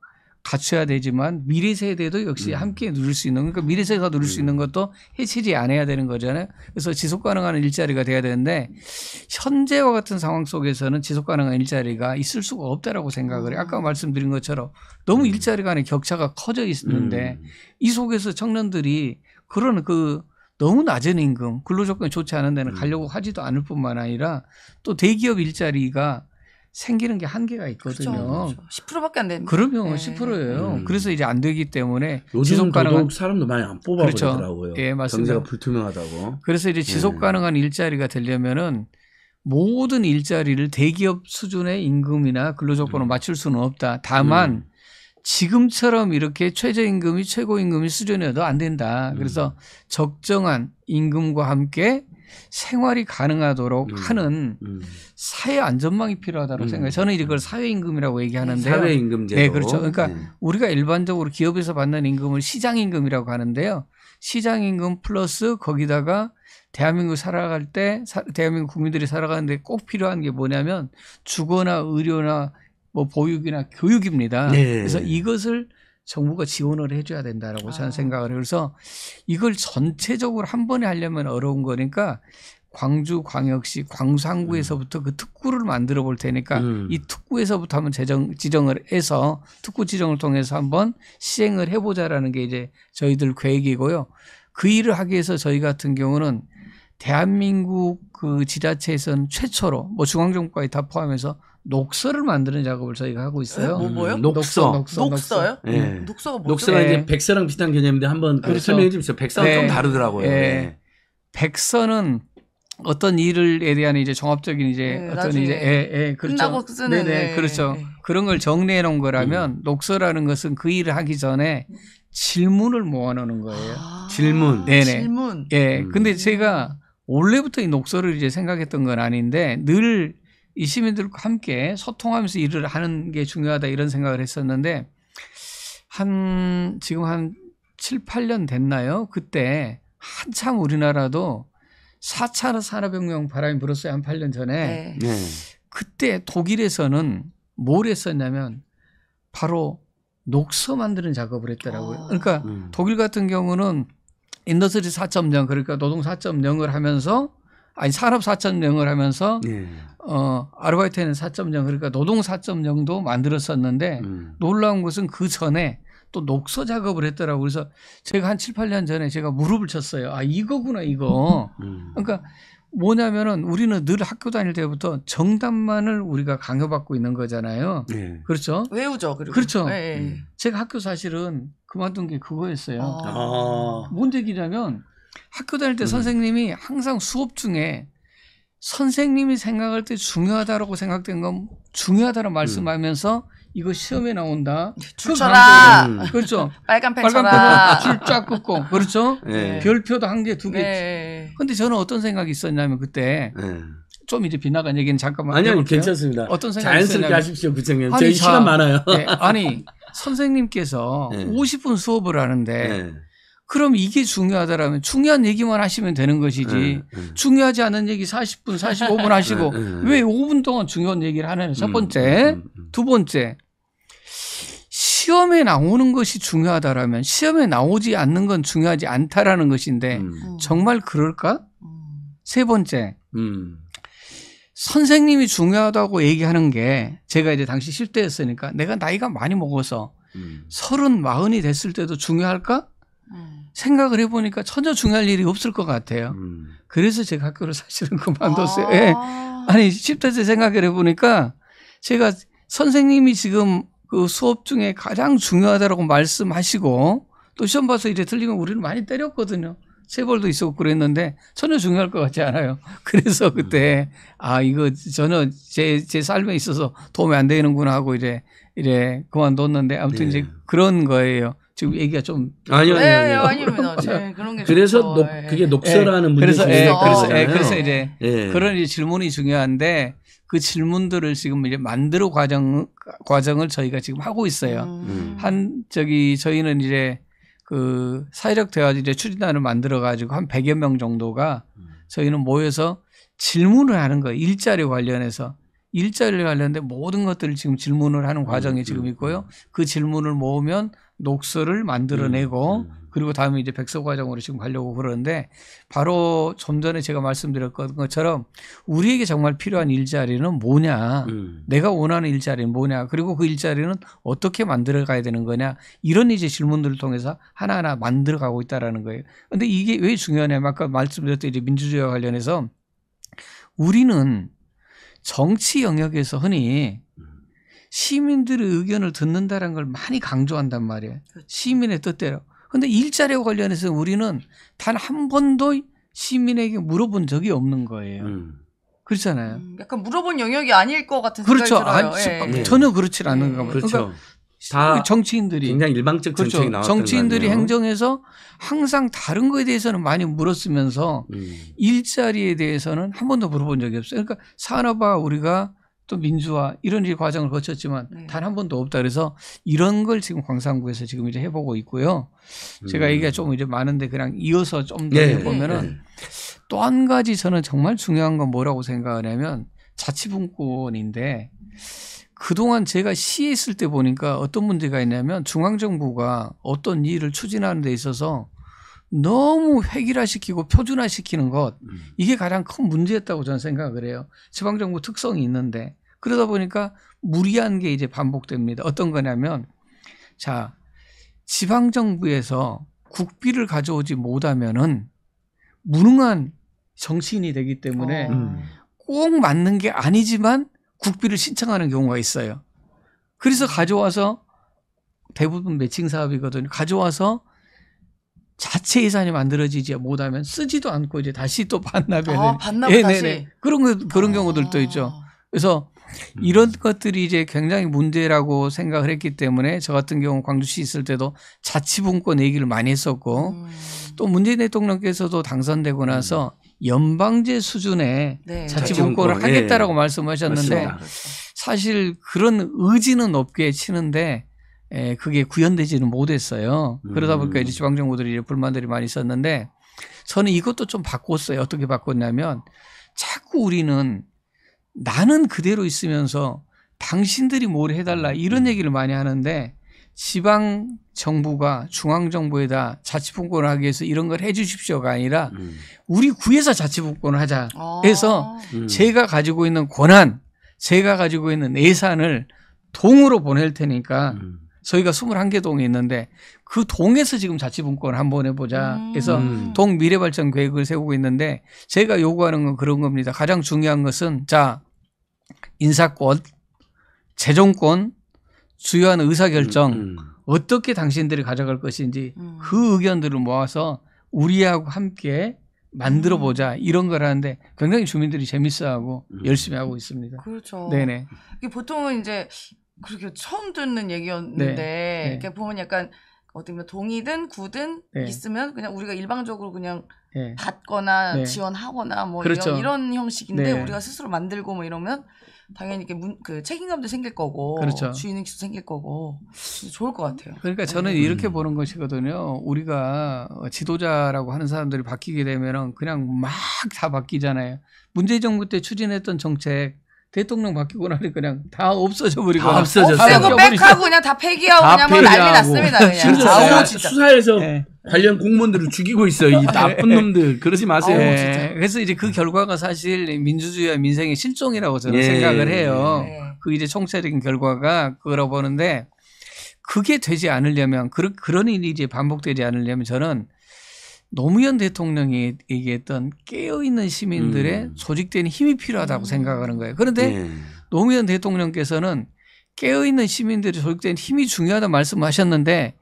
갖춰야 되지만 미래 세대도 역시 음. 함께 누릴 수 있는 그러니까 미래 세대가 누릴 음. 수 있는 것도 해치지 않아야 되는 거잖아요. 그래서 지속 가능한 일자리가 돼야 되는데 현재와 같은 상황 속에서는 지속 가능한 일자리가 있을 수가 없다라고 생각을 해요. 아까 음. 말씀드린 것처럼 너무 음. 일자리 간의 격차가 커져 있는데 음. 이 속에서 청년들이 그런 그 너무 낮은 임금, 근로조건이 좋지 않은 데는 가려고 하지도 않을 뿐만 아니라 또 대기업 일자리가 생기는 게 한계가 그렇죠, 있거든요. 그렇죠, 10%밖에 안됩니 그러면 네. 10%예요. 음. 그래서 이제 안 되기 때문에 지속 가능한 사람도 많이 안 뽑아 그렇죠. 버리더라고요. 예, 맞습니다. 경제가 불투명하다고. 그래서 이제 네. 지속 가능한 예. 일자리가 되려면은 모든 일자리를 대기업 수준의 임금이나 근로조건을 음. 맞출 수는 없다. 다만 음. 지금처럼 이렇게 최저임금이 최고임금이 수준이어도 안 된다. 그래서 음. 적정한 임금과 함께 생활이 가능하도록 음, 하는 음. 사회 안전망이 필요하다고 음. 생각해요. 저는 이걸 사회임금이라고 얘기하는데요. 사회임금제도. 네, 그렇죠. 그러니까 네. 우리가 일반적으로 기업에서 받는 임금을 시장임금이라고 하는데요. 시장임금 플러스 거기다가 대한민국 살아갈 때 대한민국 국민들이 살아가는데 꼭 필요한 게 뭐냐면 주거나 의료나 뭐 보육이나 교육입니다. 네. 그래서 이것을 정부가 지원을 해줘야 된다라고 저는 아. 생각을 해요. 그래서 이걸 전체적으로 한 번에 하려면 어려운 거니까 광주 광역시 광산구에서부터 음. 그 특구를 만들어 볼 테니까 음. 이 특구에서부터 한번 재정 지정을 해서 특구 지정을 통해서 한번 시행을 해보자라는 게 이제 저희들 계획이고요. 그 일을 하기 위해서 저희 같은 경우는 대한민국 그 지자체에서는 최초로 뭐 중앙정부까지 다 포함해서 녹서를 만드는 작업을 저희가 하고 있어요. 네? 뭐, 뭐요? 음, 녹서. 녹서, 녹서. 녹서. 네. 녹서가 뭐죠? 녹서가 이제 예. 백서랑 비슷한 개념인데 한번 그렇죠. 그 설명해 주시요 백서는 네. 좀 다르더라고요. 네. 백서는 어떤 일을에 대한 이제 종합적인 이제 네, 어떤 이제 예, 예, 그렇죠. 네네, 네, 네. 그렇죠. 네, 그런 걸 정리해 놓은 거라면 음. 녹서라는 것은 그 일을 하기 전에 질문을 모아 놓는 거예요. 아, 질문. 네네. 질문. 예. 음. 근데 제가 원래부터 이 녹서를 이제 생각했던 건 아닌데 늘이 시민들과 함께 소통하면서 일을 하는 게 중요하다 이런 생각을 했었는데 한 지금 한 7, 8년 됐나요? 그때 한참 우리나라도 4차 산업혁명 바람이 불었어요. 한 8년 전에. 네. 네. 그때 독일에서는 뭘 했었냐면 바로 녹서 만드는 작업을 했더라고요. 아. 그러니까 음. 독일 같은 경우는 인더스트리 4.0 그러니까 노동 4.0을 하면서 아니 산업 4.0을 하면서 예. 어 아르바이트에는 4.0 그러니까 노동 4.0도 만들었었는데 음. 놀라운 것은 그 전에 또 녹서 작업을 했더라고 그래서 제가 한 7, 8년 전에 제가 무릎을 쳤어요. 아 이거구나 이거. 음. 그러니까 뭐냐면은 우리는 늘 학교 다닐 때부터 정답만을 우리가 강요받고 있는 거잖아요. 예. 그렇죠? 외우죠. 그리고. 그렇죠 예, 예. 음. 제가 학교 사실은 그만둔 게 그거였어요. 아. 아. 뭔 얘기냐면 학교 다닐 때 음. 선생님이 항상 수업 중에 선생님이 생각할 때 중요하다라고 생각된 건 중요하다는 말씀하면서 음. 이거 시험에 나온다. 줄쳐라. 네, 그 음. 그렇죠. 빨간 펜 빨간 쳐라. 줄쫙 긋고 그렇죠. 네. 네. 별표도 한 개, 두 개. 네. 근데 저는 어떤 생각이 있었냐면 그때 네. 좀 이제 비나간 얘기는 잠깐만 아니요 해볼게요. 괜찮습니다. 어떤 생각이 자연스럽게 있었냐면, 하십시오, 부장님. 그 저희 자, 시간 많아요. 네, 아니 선생님께서 50분 수업을 하는데 그럼 이게 중요하다라면 중요한 얘기만 하시면 되는 것이지 네, 네. 중요하지 않은 얘기 40분, 45분 하시고 네, 네, 네. 왜 5분 동안 중요한 얘기를 하느냐. 첫 음, 번째. 음, 음, 음. 두 번째. 시험에 나오는 것이 중요하다라면 시험에 나오지 않는 건 중요하지 않다라는 것인데 음. 음. 정말 그럴까? 세 번째. 선생님이 중요하다고 얘기하는 게 제가 이제 당시 실0대였으니까 내가 나이가 많이 먹어서 30, 4 0이 됐을 때도 중요할까? 음. 생각을 해보니까 전혀 중요할 일이 없을 것 같아요. 음. 그래서 제가 학교를 사실은 그만뒀어요. 아. 예. 아니, 10대 때 생각을 해보니까 제가 선생님이 지금 그 수업 중에 가장 중요하다라고 말씀하시고 또 시험 봐서 이제 틀리면 우리는 많이 때렸거든요. 체벌도 있었고 그랬는데 전혀 중요할 것 같지 않아요. 그래서 음. 그때 아 이거 전혀 제 제 삶에 있어서 도움이 안 되는구나 하고 이제 이제 그만뒀는데 아무튼 네. 이제 그런 거예요. 지금 얘기가 좀 아니요 아니요 예, 예, 아니요 아닙니다. 어, 제그 그래서 녹, 예. 그게 녹서라는 문제 그래서 예, 그래서 예, 그래서 이제 그런 이제 질문이 중요한데 그 질문들을 지금 이제 만들어 과정 과정을 저희가 지금 하고 있어요. 음. 음. 한 저기 저희는 이제 그 사회적 대화 이제 추진단을 만들어 가지고 한 100여 명 정도가 저희는 모여서 질문을 하는 거예요. 일자리 관련해서 일자리 관련된 모든 것들을 지금 질문을 하는 과정이 음, 음 지금 음. 있고요. 그 질문을 모으면 녹서를 만들어내고 음, 음. 그리고 다음에 이제 백서 과정으로 지금 가려고 그러는데 바로 좀 전에 제가 말씀드렸던 것처럼 우리에게 정말 필요한 일자리는 뭐냐 음. 내가 원하는 일자리는 뭐냐 그리고 그 일자리는 어떻게 만들어 가야 되는 거냐 이런 이제 질문들을 통해서 하나하나 만들어 가고 있다라는 거예요 근데 이게 왜 중요하냐면 아까 말씀드렸던 이제 민주주의와 관련해서 우리는 정치 영역에서 흔히 시민들의 의견을 듣는다는 걸 많이 강조한단 말이에요. 그렇죠. 시민의 뜻대로. 근데 일자리와 관련해서 우리는 단 한 번도 시민에게 물어본 적이 없는 거예요. 음. 그렇잖아요. 음, 약간 물어본 영역이 아닐 것 같은 그렇죠. 생각이 들어요. 아니, 예, 예. 전혀 그렇지 않은 예. 겁니다. 그렇죠. 그러니까 다 정치인들이 굉장히 일방적 그렇죠. 정치인들이 행정에서 항상 다른 거에 대해서는 많이 물었으면서 음. 일자리에 대해서는 한 번도 물어본 적이 없어요. 그러니까 산업화 우리가 또 민주화 이런 일 과정을 거쳤지만 네. 단한 번도 없다 그래서 이런 걸 지금 광산구에서 지금 이제 해보고 있고요. 음. 제가 얘기가 좀 이제 많은데 그냥 이어서 좀더 네. 해보면은 네. 또한 가지 저는 정말 중요한 건 뭐라고 생각하냐면 자치분권인데 그동안 제가 시에 있을 때 보니까 어떤 문제가 있냐면 중앙정부가 어떤 일을 추진하는 데 있어서 너무 획일화시키고 표준화시키는 것 음. 이게 가장 큰 문제였다고 저는 생각을 해요. 지방정부 특성이 있는데 그러다 보니까 무리한 게 이제 반복됩니다. 어떤 거냐면 자 지방정부에서 국비를 가져오지 못하면은 무능한 정치인이 되기 때문에 어. 음. 꼭 맞는 게 아니지만 국비를 신청하는 경우가 있어요. 그래서 가져와서 대부분 매칭 사업이거든요. 가져와서 자체 예산이 만들어지지 못하면 쓰지도 않고 이제 다시 또 반납해야 아, 반납 예, 네네. 그런 그런 아. 경우들도 있죠. 그래서 이런 것들이 이제 굉장히 문제라고 생각을 했기 때문에 저 같은 경우 광주시 있을 때도 자치분권 얘기를 많이 했었고 음. 또 문재인 대통령께서도 당선되고 나서 음. 연방제 수준의 네. 자치분권을 자치분권. 예. 하겠다라고 네. 말씀하셨는데 맞습니다. 사실 그런 의지는 없게 치는데 에, 예, 그게 구현되지는 못했어요. 그러다 보니까 이제 음. 지방정부들이 불만들이 많이 있었는데 저는 이것도 좀 바꿨어요. 어떻게 바꿨냐면 자꾸 우리는 나는 그대로 있으면서 당신들이 뭘 해달라 이런 음. 얘기를 많이 하는데 지방 정부가 중앙 정부에다 자치분권을 하기 위해서 이런 걸 해주십시오가 아니라 음. 우리 구에서 자치분권을 하자 해서 아. 제가 가지고 있는 권한, 제가 가지고 있는 예산을 동으로 보낼 테니까 저희가 21개 동이 있는데 그 동에서 지금 자치분권 을 한번 해보자 해서 음. 음. 동 미래발전 계획을 세우고 있는데 제가 요구하는 건 그런 겁니다. 가장 중요한 것은 자 인사권, 재정권, 주요한 의사결정 음. 음. 어떻게 당신들이 가져갈 것인지 음. 그 의견들을 모아서 우리하고 함께 만들어 보자 이런 걸하는데 굉장히 주민들이 재밌어하고 열심히 하고 있습니다. 그렇죠. 네네. 이게 보통은 이제 그렇게 처음 듣는 얘기였는데 네. 이렇게 네. 그러니까 보면 약간 어떻게 보면 동의든 구든 네. 있으면 그냥 우리가 일방적으로 그냥 네. 받거나 네. 지원하거나 뭐 그렇죠. 이런, 이런 형식인데 네. 우리가 스스로 만들고 뭐 이러면 당연히 이렇게 문, 그 책임감도 생길 거고 그렇죠. 주인의식도 생길 거고 좋을 것 같아요. 그러니까 네. 저는 이렇게 음. 보는 것이거든요. 우리가 어, 지도자라고 하는 사람들이 바뀌게 되면은 그냥 막 다 바뀌잖아요. 문재인 정부 때 추진했던 정책 대통령 바뀌고 나니 그냥 다 없어져 버리고 다 없어졌어요. 없애고 백하고 그냥 다 폐기하고 다 그냥 뭐 난리 났습니다. 그냥. 진짜, 아, 진짜. 수사에서 네. 관련 공무원들을 죽이고 있어요. 이 아, 네. 나쁜 놈들 그러지 마세요. 아우, 네. 그래서 이제 그 음. 결과가 사실 민주주의와 민생의 실종이라고 저는 예. 생각을 해요. 네. 그 이제 총체적인 결과가 그거라고 보는데 그게 되지 않으려면 그런 그런 일이 이제 반복되지 않으려면 저는 노무현 대통령이 얘기했던 깨어있는 시민들의 음. 조직된 힘이 필요하다고 음. 생각하는 거예요. 그런데 예. 노무현 대통령께서는 깨어있는 시민들의 조직된 힘이 중요하다 고 말씀하셨는데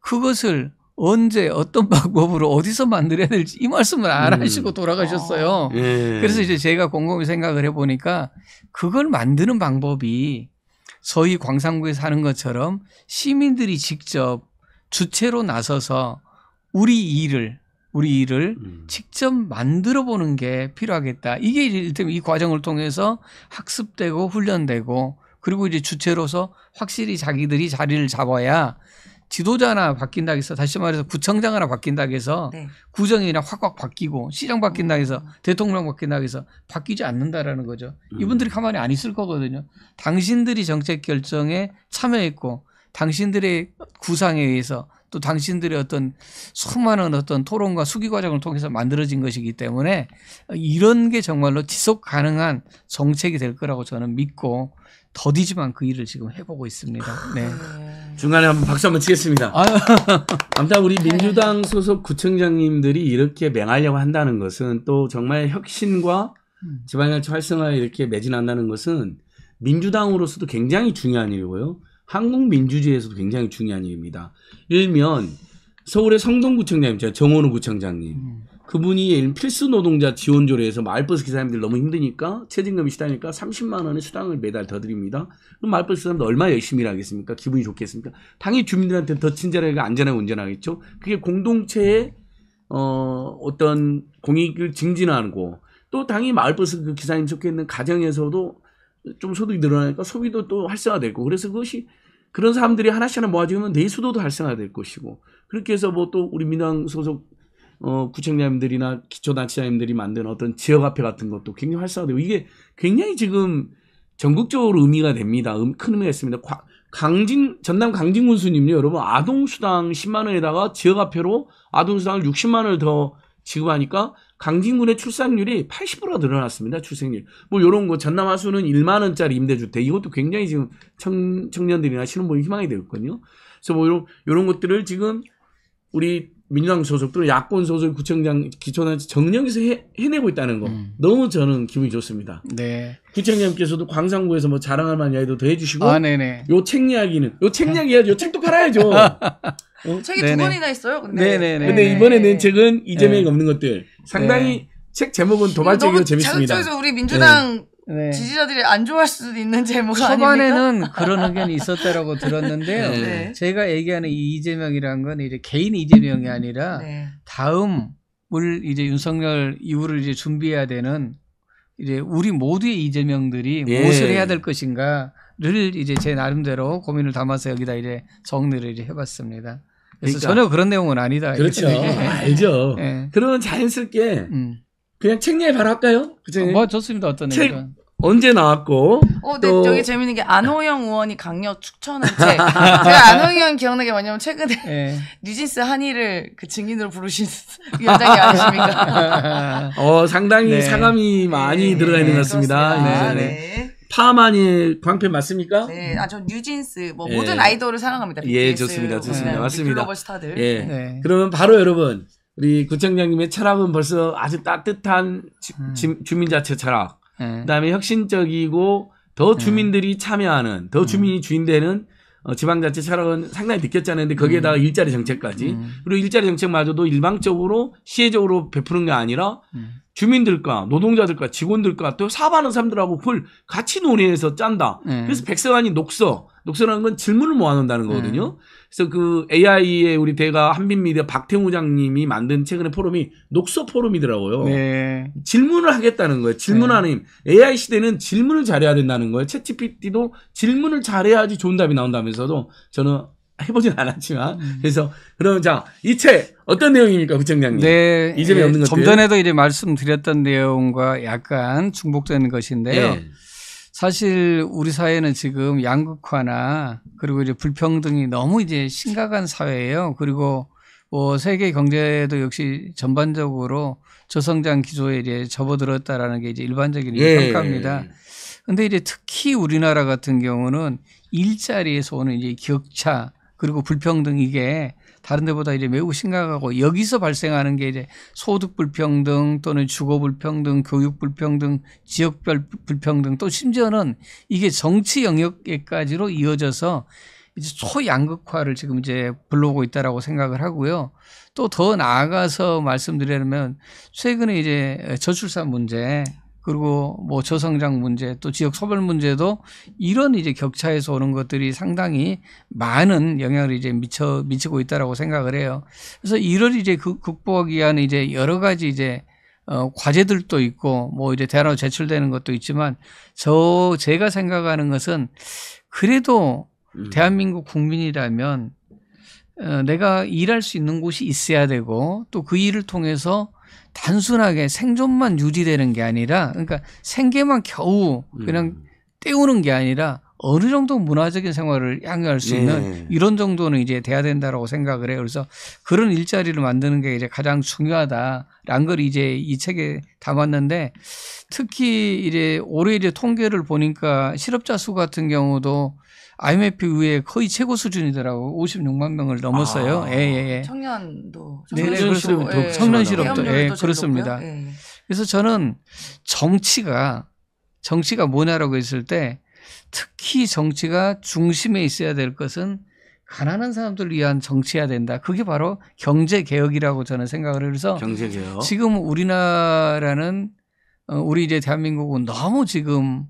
그것을 언제 어떤 방법으로 어디서 만들어야 될지 이 말씀을 안 음. 하시고 돌아가셨어요. 아. 예. 그래서 이제 제가 곰곰이 생각을 해보니까 그걸 만드는 방법이 소위 광산구에 사는 것처럼 시민들이 직접 주체로 나서서 우리 일을 우리 일을 음. 직접 만들어 보는 게 필요하겠다. 이게 일테면 이 과정을 통해서 학습되고 훈련되고 그리고 이제 주체로서 확실히 자기들이 자리를 잡아야 지도자 나 바뀐다 해서 다시 말해서 구청장 하나 바뀐다 해서 네. 구정이나 확확 바뀌고 시장 바뀐다 해서 음. 대통령 바뀐다 해서 바뀌지 않는다라는 거죠. 음. 이분들이 가만히 안 있을 거거든요. 당신들이 정책 결정에 참여했고 당신들의 구상에 의해서 또 당신들의 어떤 수많은 어떤 토론과 수기 과정을 통해서 만들어진 것이기 때문에 이런 게 정말로 지속 가능한 정책이 될 거라고 저는 믿고 더디지만 그 일을 지금 해보고 있습니다. 아, 네. 네. 중간에 한번 박수 한번 치겠습니다. 아, 아무튼 우리 네. 민주당 소속 구청장님들이 이렇게 맹하려고 한다는 것은 또 정말 혁신과 음. 지방자치 활성화에 이렇게 매진한다는 것은 민주당으로서도 굉장히 중요한 일이고요. 한국 민주주의에서도 굉장히 중요한 일입니다. 일면 서울의 성동구청장님, 제가 정원우 구청장님. 음. 그분이 필수 노동자 지원조례 에서 마을버스 기사님들 너무 힘드니까 최진임금이 시다니까 30만 원의 수당을 매달 더 드립니다. 그럼 마을버스 기사님들 얼마나 열심히 일하겠습니까? 기분이 좋겠습니까? 당연히 주민들한테 더 친절하게 안전하게 운전하겠죠. 그게 공동체의 어, 어떤 공익을 증진하고 또 당연히 마을버스 그 기사님 속해 있는 가정에서도 좀 소득이 늘어나니까 소비도 또 활성화되고 그래서 그것이 그런 사람들이 하나씩 하나 모아지면 내수도도 발생화될 것이고 그렇게 해서 뭐 또 우리 민당 소속 어, 구청장님들이나 기초단체장님들이 만든 어떤 지역화폐 같은 것도 굉장히 활성화되고 이게 굉장히 지금 전국적으로 의미가 됩니다. 음, 큰 의미가 있습니다. 과, 강진 전남 강진 군수님요 여러분 아동 수당 10만 원에다가 지역화폐로 아동 수당을 60만 원을 더 지급하니까 강진군의 출산율이 80%가 늘어났습니다. 출생률. 뭐 요런 거 전남 하수는 1만 원짜리 임대주택 이것도 굉장히 지금 청, 청년들이나 신혼부부 희망이 되었거든요 그래서 뭐 요런 요런 것들을 지금 우리 민주당 소속 들 야권 소속 구청장 기초단 정령에서 해, 내고 있다는 거 음. 너무 저는 기분이 좋습니다. 네. 구청장님께서도 광산구에서 뭐 자랑할 만한 이야기도 더 해주시고 아, 네네. 요책 이야기는 요 책 이야기 해야죠. 요 책도 팔아야죠. 어? 책이 네네. 두 권이나 있어요. 근데. 네네네. 네. 근데 이번에는 네. 책은 이재명이 네. 없는 것들. 상당히 책 제목은 도발적이고 재밌습니다. 자극적에서 우리 민주당 네. 지지자들이 안 좋아할 수도 있는 제목 초반에는 아닙니까? 그런 의견이 있었다라고 들었는데요. 네. 제가 얘기하는 이 이재명이라는 건 이제 개인 이재명이 아니라 네. 다음을 이제 윤석열 이후를 이제 준비해야 되는 이제 우리 모두의 이재명들이 네. 무엇을 해야 될 것인가를 이제 제 나름대로 고민을 담아서 여기다 이제 정리를 이제 해봤습니다. 그래서 그러니까. 전혀 그런 내용은 아니다. 그렇죠. 아, 알죠. 네. 예. 그러면 자연스럽게 음. 그냥 책 얘기 바로 할까요? 어, 뭐 좋습니다. 어떤 책 얘기가. 언제 나왔고 어, 네, 저기 재밌는 게 안호영 의원이 강력 추천한 책. 제가 안호영 의원 기억나는 게 뭐냐면 최근에 네. 뉴진스 한의를 그 증인으로 부르신 위원장이 아니십니까? 어, 상당히 네. 상암이 많이 네. 들어가 있는 것 같습니다. 네. 파마니광패 맞습니까? 네, 아, 전 뉴진스, 뭐, 예. 모든 아이돌을 사랑합니다. 예, BTS, 예, 좋습니다. 좋습니다. 네, 맞습니다. 글로벌 스타들. 예. 네. 그러면 바로 여러분, 우리 구청장님의 철학은 벌써 아주 따뜻한 주, 음. 주민자체 철학. 네. 그 다음에 혁신적이고 더 네. 주민들이 참여하는, 더 음. 주민이 음. 주인되는 어, 지방자치 철학은 상당히 느꼈잖아요. 근데 거기에다가 음. 일자리 정책까지. 음. 그리고 일자리 정책마저도 일방적으로 시혜적으로 베푸는 게 아니라 음. 주민들과 노동자들과 직원들과 또 사업하는 사람들하고 그걸 같이 논의해서 짠다. 네. 그래서 백서관이 녹서. 녹서라는 건 질문을 모아놓는다는 네. 거거든요. 네. 그래서 그 AI의 우리 대가 한빛미디어 박태우 장님이 만든 최근의 포럼이 녹서 포럼이더라고요. 네. 질문을 하겠다는 거예요. 질문하는 네. AI 시대는 질문을 잘해야 된다는 거예요. 채 g p t 도 질문을 잘해야지 좋은 답이 나온다면서도 저는 해보진 않았지만 음. 그래서 그러면 자 이 책 어떤 내용입니까 구청장님? 네, 이점이 예, 없는 것좀 전에도 이제 말씀드렸던 내용과 약간 중복되는 것인데요. 예. 사실 우리 사회는 지금 양극화나 그리고 이제 불평등이 너무 이제 심각한 사회예요. 그리고 뭐 세계 경제도 역시 전반적으로 저성장 기조에 이제 접어들었다라는 게 이제 일반적인 예. 평가입니다. 그런데 이제 특히 우리나라 같은 경우는 일자리에서 오는 이제 격차 그리고 불평등 이게 다른 데보다 이제 매우 심각하고 여기서 발생하는 게 이제 소득 불평등 또는 주거 불평등, 교육 불평등, 지역별 불평등 또 심지어는 이게 정치 영역에까지로 이어져서 이제 초양극화를 지금 이제 불러오고 있다라고 생각을 하고요. 또 더 나아가서 말씀드리면 최근에 이제 저출산 문제 그리고 뭐 저성장 문제 또 지역 소멸 문제도 이런 이제 격차에서 오는 것들이 상당히 많은 영향을 이제 미쳐 미치고 있다라고 생각을 해요. 그래서 이를 이제 그, 극복하기 위한 이제 여러 가지 이제 어, 과제들도 있고 뭐 이제 대안으로 제출되는 것도 있지만 저 제가 생각하는 것은 그래도 음. 대한민국 국민이라면 어, 내가 일할 수 있는 곳이 있어야 되고 또 그 일을 통해서 단순하게 생존만 유지되는 게 아니라 그러니까 생계만 겨우 그냥 음. 때우는 게 아니라 어느 정도 문화적인 생활을 양해할 수 있는 예. 이런 정도는 이제 돼야 된다라고 생각을 해요. 그래서 그런 일자리를 만드는 게 이제 가장 중요하다라는걸 이제 이 책에 담았는데 특히 이제 올해 이제 통계를 보니까 실업자 수 같은 경우도 IMF 이후에 거의 최고 수준이더라고. 56만 명을 넘었어요. 아, 예, 예, 예. 청년도. 청년 네, 그렇습 청년 실업도. 예, 예 그렇습니다. 예, 예. 그래서 저는 정치가 정치가 뭐냐라고 했을 때 특히 정치가 중심에 있어야 될 것은 가난한 사람들을 위한 정치해야 된다. 그게 바로 경제 개혁이라고 저는 생각을 해서 경제 개혁. 지금 우리나라는 어, 우리 이제 대한민국은 너무 지금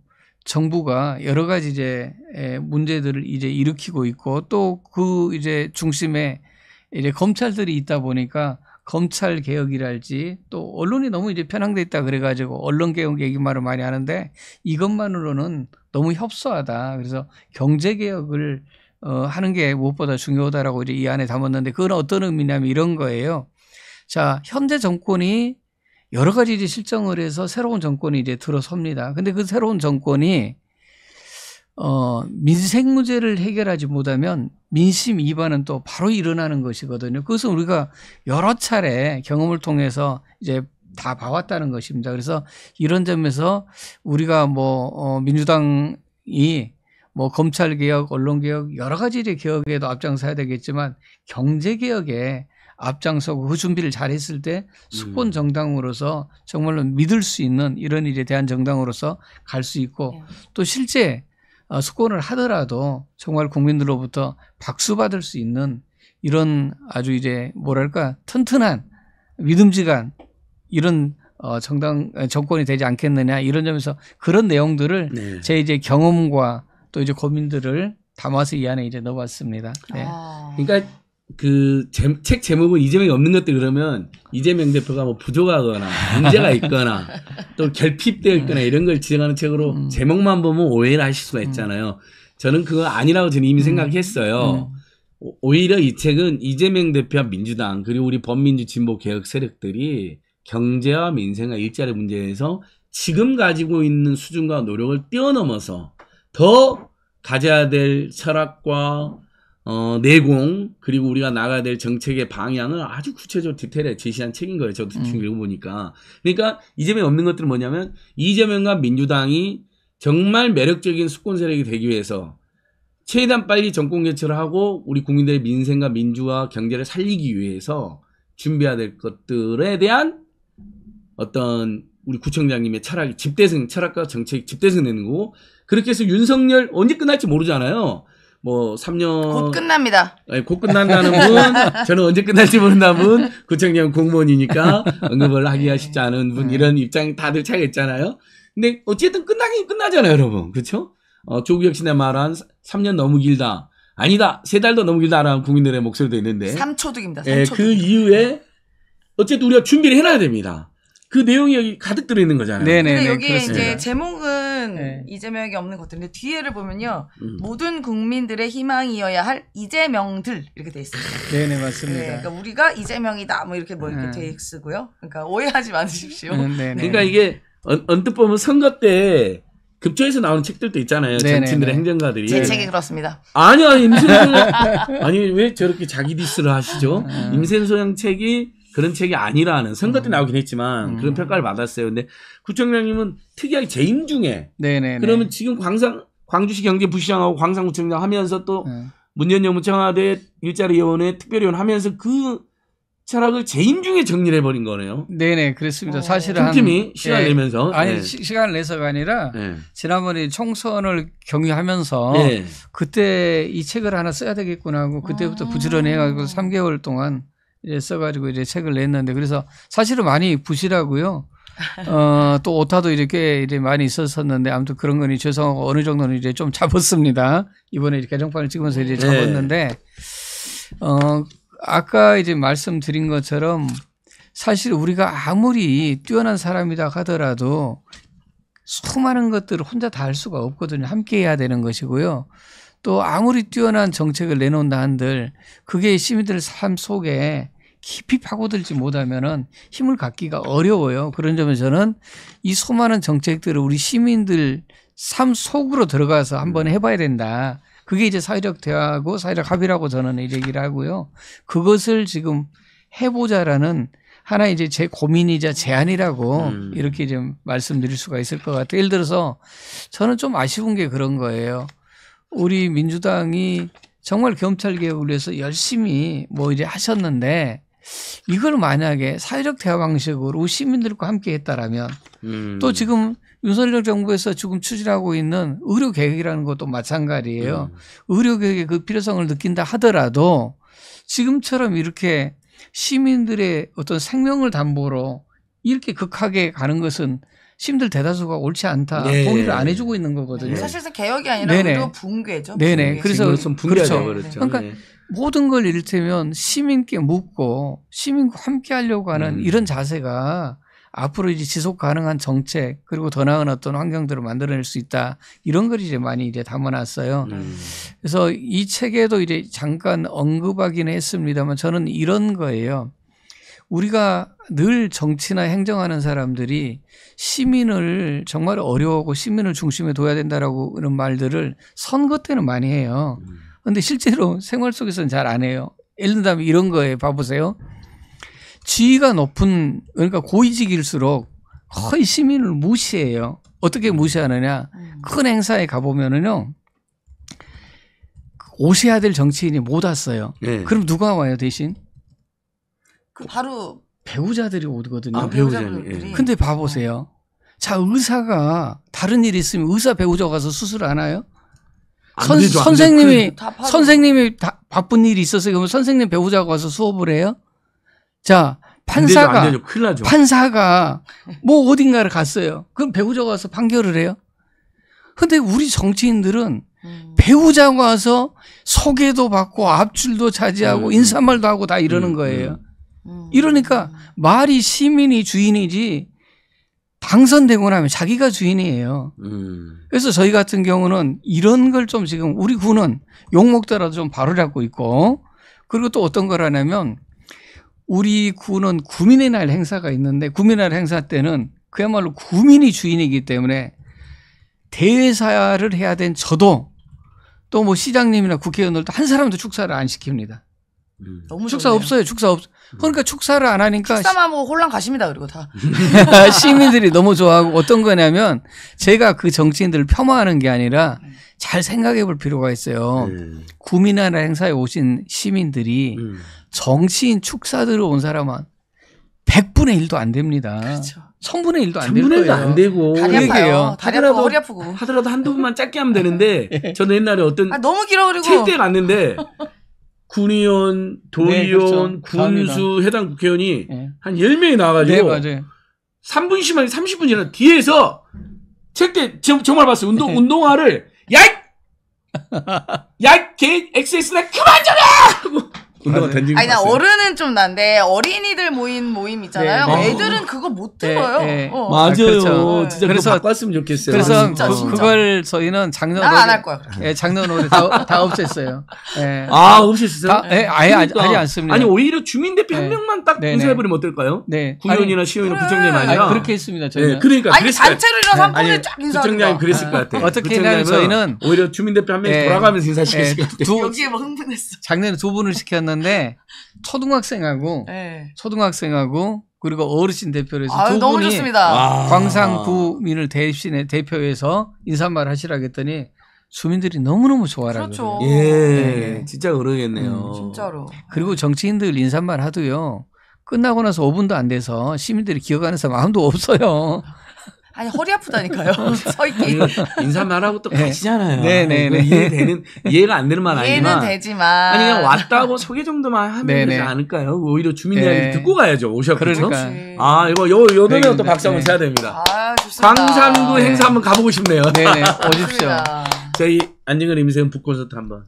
정부가 여러 가지 이제 문제들을 이제 일으키고 있고 또 그 이제 중심에 이제 검찰들이 있다 보니까 검찰 개혁이랄지 또 언론이 너무 이제 편향돼 있다 그래가지고 언론 개혁 얘기말을 많이 하는데 이것만으로는 너무 협소하다. 그래서 경제 개혁을 어, 하는 게 무엇보다 중요하다라고 이제 이 안에 담았는데 그건 어떤 의미냐면 이런 거예요. 자, 현재 정권이 여러 가지 이제 실정을 해서 새로운 정권이 이제 들어섭니다. 근데 그 새로운 정권이 어, 민생 문제를 해결하지 못하면 민심 이반은또 바로 일어나는 것이거든요. 그것은 우리가 여러 차례 경험을 통해서 이제 다 봐왔다는 것입니다. 그래서 이런 점에서 우리가 뭐, 어, 민주당이 뭐 검찰 개혁, 언론 개혁 여러 가지 이제 개혁에도 앞장서야 되겠지만 경제 개혁에 앞장서고 그 준비를 잘했을 때 수권 음. 정당으로서 정말로 믿을 수 있는 이런 일에 대한 정당으로서 갈 수 있고 예. 또 실제 수권을 어, 하더라도 정말 국민들로부터 박수 받을 수 있는 이런 아주 이제 뭐랄까 튼튼한 믿음직한 이런 어, 정당 어, 정권이 되지 않겠느냐 이런 점에서 그런 내용들을 네. 제 이제 경험과 또 이제 고민들을 담아서 이 안에 이제 넣어봤습니다. 네. 아. 그러니까 그책 제목은 이재명이 없는 것들 그러면 이재명 대표가 뭐 부족하거나 문제가 있거나 또 결핍되어 있거나 이런 걸 지적하는 책으로 음. 제목만 보면 오해를 하실 수가 있잖아요. 음. 저는 그거 아니라고 저는 이미 음. 생각했어요. 음. 오히려 이 책은 이재명 대표와 민주당 그리고 우리 범민주 진보 개혁 세력들이 경제와 민생과 일자리 문제에서 지금 가지고 있는 수준과 노력을 뛰어넘어서 더 가져야 될 철학과 어, 내공 그리고 우리가 나가야 될 정책의 방향을 아주 구체적으로 디테일하게 제시한 책인 거예요. 저도 음. 지금 읽어보니까. 그러니까 이재명이 없는 것들은 뭐냐면 이재명과 민주당이 정말 매력적인 수권 세력이 되기 위해서 최대한 빨리 정권 개최를 하고 우리 국민들의 민생과 민주화 경제를 살리기 위해서 준비해야 될 것들에 대한 어떤 우리 구청장님의 철학이 집대승 철학과 정책 집대승 내는 거고 그렇게 해서 윤석열 언제 끝날지 모르잖아요. 뭐 3년 곧 끝납니다. 아니, 곧 끝난다는 분, 저는 언제 끝날지 모른다는 분, 구청장 공무원이니까 언급을 하기가 쉽지 않은 분 네. 이런 입장 다들 차이가 있잖아요. 근데 어쨌든 끝나긴 끝나잖아요, 여러분. 그렇죠? 어, 조국 씨네 말한 3년 너무 길다. 아니다. 세 달도 너무 길다라는 국민들의 목소리도 있는데. 3초득입니다. 3초 예, 그 이후에 어쨌든 우리가 준비를 해놔야 됩니다. 그 내용이 여기 가득 들어있는 거잖아요. 네네 네, 근데 네, 여기 그렇습니다. 이제 제목은 네. 이재명이 없는 것들인데 뒤에를 보면요 음. 모든 국민들의 희망이어야 할 이재명들 이렇게 돼있습니다 네네 맞습니다. 네, 그러니까 우리가 이재명이다 뭐 이렇게 뭐 이렇게 네. 돼 있고요. 그러니까 오해하지 마십시오. 음, 네네. 네. 그러니까 이게 언, 언뜻 보면 선거 때급조해서 나오는 책들도 있잖아요. 정치인들의 행정가들이. 제 책이 그렇습니다. 아니야 임신소 아니 왜 저렇게 자기 디스를 하시죠? 음. 임신소영 책이 그런 책이 아니라는 선거 때 음. 나오긴 했지만 음. 그런 평가를 받았어요. 근데 구청장님은 특이하게 재임 중에 네네네. 그러면 지금 광산 광주시 경제부시장하고 광산구청장 하면서 또 네. 문재인 정부 청와대 일자리위원회 특별위원 하면서 그 철학을 재임 중에 정리를 해버린 거네요. 네네, 그렇습니다. 어, 사실은. 틈틈이 예. 시간 내면서. 아니, 예. 시, 간을 내서가 아니라 예. 지난번에 총선을 경유하면서 예. 그때 이 책을 하나 써야 되겠구나 하고 그때부터 아. 부지런히 해가지고 3개월 동안 이제 예, 써가지고 이제 책을 냈는데 그래서 사실은 많이 부실하고요. 어, 또 오타도 이렇게 이제 많이 있었었는데 아무튼 그런 거니 죄송하고 어느 정도는 이제 좀 잡았습니다. 이번에 이제 개정판을 찍으면서 이제 네. 잡았는데 네. 어, 아까 이제 말씀드린 것처럼 사실 우리가 아무리 뛰어난 사람이다 하더라도 수많은 것들을 혼자 다 할 수가 없거든요. 함께 해야 되는 것이고요. 또 아무리 뛰어난 정책을 내놓는다 한들 그게 시민들 삶 속에 깊이 파고들지 못하면은 힘을 갖기가 어려워요. 그런 점에서 저는 이 수많은 정책들을 우리 시민들 삶 속으로 들어가서 한번 음. 해봐야 된다. 그게 이제 사회적 대화고 사회적 합의라고 저는 얘기를 하고요. 그것을 지금 해보자라는 하나 이제 제 고민이자 제안이라고 음. 이렇게 좀 말씀드릴 수가 있을 것 같아요. 예를 들어서 저는 좀 아쉬운 게 그런 거예요. 우리 민주당이 정말 검찰 개혁을 위해서 열심히 뭐 이제 하셨는데 이걸 만약에 사회적 대화 방식으로 시민들과 함께 했다라면 음. 또 지금 윤석열 정부에서 지금 추진하고 있는 의료 개혁이라는 것도 마찬가지예요. 음. 의료 개혁의 그 필요성을 느낀다 하더라도 지금처럼 이렇게 시민들의 어떤 생명을 담보로 이렇게 극하게 가는 것은 시민들 대다수가 옳지 않다 네. 동의를 안 예. 해주고 있는 거거든요. 예. 사실상 개혁이 아니라 네네. 의료 붕괴죠. 네네. 붕괴. 그래서 좀 그렇죠. 그렇죠. 그러니까 네. 모든 걸 이를테면 시민께 묻고 시민과 함께 하려고 하는 음. 이런 자세가 앞으로 이제 지속 가능한 정책 그리고 더 나은 어떤 환경들을 만들어낼 수 있다 이런 걸 이제 많이 이제 담아놨어요. 음. 그래서 이 책에도 이제 잠깐 언급하기는 했습니다만 저는 이런 거예요. 우리가 늘 정치나 행정하는 사람들이 시민을 정말 어려워하고 시민을 중심에 둬야 된다라고 그런 말들을 선거 때는 많이 해요. 근데 실제로 생활 속에서는 잘 안 해요. 예를 들면 이런 거에 봐보세요. 지위가 높은 그러니까 고위직일수록 거의 시민을 무시해요. 어떻게 무시하느냐? 음. 큰 행사에 가보면은요. 오셔야 될 정치인이 못 왔어요. 네. 그럼 누가 와요 대신? 그 바로 배우자들이 오거든요. 아, 배우자들이. 예. 근데 봐보세요. 자 의사가 다른 일이 있으면 의사 배우자 가서 수술 안 하요? 선, 되죠, 선생님이 다 선생님이 다 바쁜 일이 있어서 그러면 선생님 배우자 가서 수업을 해요? 자 판사가 안 되죠, 안 되죠. 판사가 뭐 어딘가를 갔어요. 그럼 배우자 가서 판결을 해요? 근데 우리 정치인들은 음. 배우자 가서 소개도 받고 앞줄도 차지하고 음. 인사말도 하고 다 이러는 음, 음. 거예요. 음. 음. 이러니까 말이 시민이 주인이지 당선되고 나면 자기가 주인이에요. 음. 그래서 저희 같은 경우는 이런 걸 좀 지금 우리 군은 욕먹더라도 좀 바로 잡고 있고 그리고 또 어떤 걸 하냐면 우리 군은 구민의 날 행사가 있는데 구민의 날 행사 때는 그야말로 구민이 주인이기 때문에 대회사를 해야 된 저도 또 뭐 시장님이나 국회의원들도 한 사람도 축사를 안 시킵니다. 음. 너무 축사 좋네요. 없어요. 축사 없. 그러니까 축사를 안 하니까 축사만 보고 혼란 가십니다. 그리고 다 아, 시민들이 너무 좋아하고 어떤 거냐면 제가 그 정치인들을 폄하하는 게 아니라 잘 생각해 볼 필요가 있어요. 음. 네. 구민이나 행사에 오신 시민들이 음. 정치인 축사들을 온 사람은 100분의 1도 안 됩니다. 그렇죠. 1000분의 1도 안 되고. 1000분의 1도 안 되고. 다리 아파요. 다리 아프고 리 아프고. 하더라도 한두 분만 짧게 하면 되는데 네. 저는 옛날에 어떤 아, 너무 길어 그리고 책대 갔는데 군의원, 도의원, 네, 그렇죠. 군수, 해당 국회의원이 네. 한 10명이 나와가지고 네, 3분씩만 30분이나 뒤에서 책대 정말 봤어요. 운동, 네. 운동화를 야! 야! 걔 XS나 그만 줘라! 운동 네. 던지는 아니 나어른은좀 난데 어린이들 모임 모임 있잖아요. 네, 네. 애들은 그거 못 네, 들어요. 네, 어. 맞아요. 아, 그렇죠. 진짜 그래서 바으면 좋겠어요. 그래서 진짜, 그, 진짜. 그걸 저희는 작년 나안 할 거야. 그렇 예, 작년 올해 다, 다 없앴어요. 예. 아 없앴어요? 예, 아예 그러니까. 아직 안 씁니다. 아니 오히려 주민대표 한 명만 딱 인수해버리면 어떨까요? 네. 구의이나시의이나 부총장 아니라 그렇게 했습니다. 저희는 그러니까 아니 단체로 일어서한 분을 쫙 인수하는 부총장 그랬을 것 같아요. 아. 어떻게든 저희는 오히려 주민대표 한 명 돌아가면서 인사시켰을 것 같아요. 여기에 뭐 흥분했어. 작년에 두 분을 시켰나? 갔는데 초등학생하고 네. 초등학생하고 그리고 어르신 대표로 서두 너무 분이 좋습니다. 광산구민을 대신에 대표해서 인사말 하시라 했더니 주민들이 너무너무 좋아라 그렇죠. 예, 네. 진짜 그러겠네요. 음, 진짜로. 그리고 네. 정치인들 인사말 하도요. 끝나고 나서 5분도 안 돼서 시민들이 기억하는 사람 아무도 없어요. 아니 허리 아프다니까요. 서 있기. 인사말 하고 또 네. 가시잖아요. 네네네. 네, 네, 이해되는 이해가 안 되는 말 아니지만. 이해는 되지만. 아니 그냥 왔다고 소개 정도만 하면 되지 네, 않을까요? 오히려 주민들한테 네. 듣고 가야죠. 오셨거요 그러니까. 아 이거 요 요번에 또 박수 한번 쳐야 됩니다. 아 좋습니다. 광산구 행사 한번 가보고 싶네요. 네네. 오십시오. 저희 안진근 임세은 북콘서트 한번.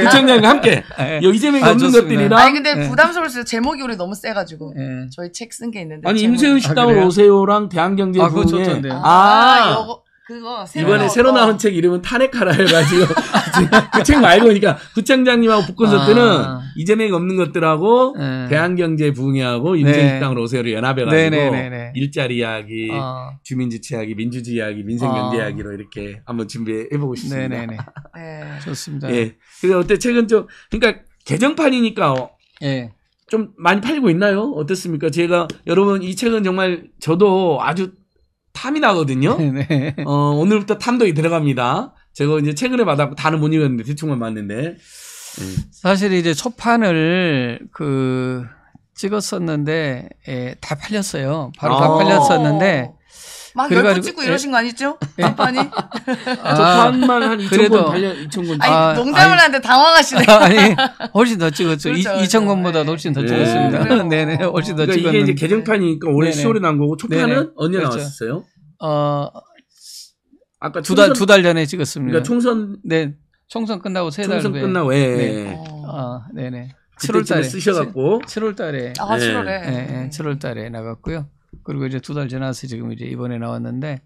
부총장과 함께 네. 이재명이 아, 없는 것들이랑 아니 근데 네. 부담스러울 수 있어요. 제목이 우리 너무 세가지고 네. 저희 책 쓴 게 있는데 아니 이 임세윤 식당으로 아, 오세요랑 대한경제 부흥에 아, 아, 아, 요거 그거 새로 이번에 새로 나온 책 이름은 탄핵하라 해가지고 그 책 말고 그러니까 구청장님하고 북콘서 트는 아. 이재명이 없는 것들하고 네. 대한경제 부흥회하고 임진국당으로 네. 오세요를 연합해가지고 네네네네. 네, 네, 일자리 이야기, 어. 주민주체 이야기, 민주주의 이야기, 민생경제 어. 이야기로 이렇게 한번 준비해보고 싶습니다. 네네네. 네. 좋습니다. 예. 그래서 어때 책은 좀 그러니까 개정판이니까 어, 예. 좀 많이 팔리고 있나요? 어떻습니까? 제가 여러분 이 책은 정말 저도 아주 탐이 나거든요. 네 어, 오늘부터 탐독이 들어갑니다. 제가 이제 최근에 받았고 다는못 읽었는데 대충만 봤는데. 음. 사실 이제 초 판을 그 찍었었는데 예, 다 팔렸어요. 바로 아~ 다 팔렸었는데 막 열 번 찍고 이러신 예? 거 아니죠? 예? 간판이? 아, 저 판만 한 2천 건 달려 2천 건. 아니 아, 농담을 아니, 하는데 당황하시네. 아, 아니 훨씬 더 찍었죠. 그렇죠, 2천 건보다 그렇죠. 훨씬 더 찍었습니다. 네. 네네 훨씬 더 그러니까 찍었는 이게 이제 개정판이니까 올해 네네. 10월에 난 거고 초판은 네네. 언제 그렇죠. 나왔었어요? 어 아까 두 달 두 달 전에 찍었습니다. 그러니까 총선 네 총선 끝나고 세달 총선 후에. 끝나고 예. 예. 네. 어. 아 네네. 7월 달에 쓰셔갖고 7월 달에 아 7월에 네. 네. 7월 달에 나갔고요. 그리고 이제 두 달 지나서 지금 이제 이번에 나왔는데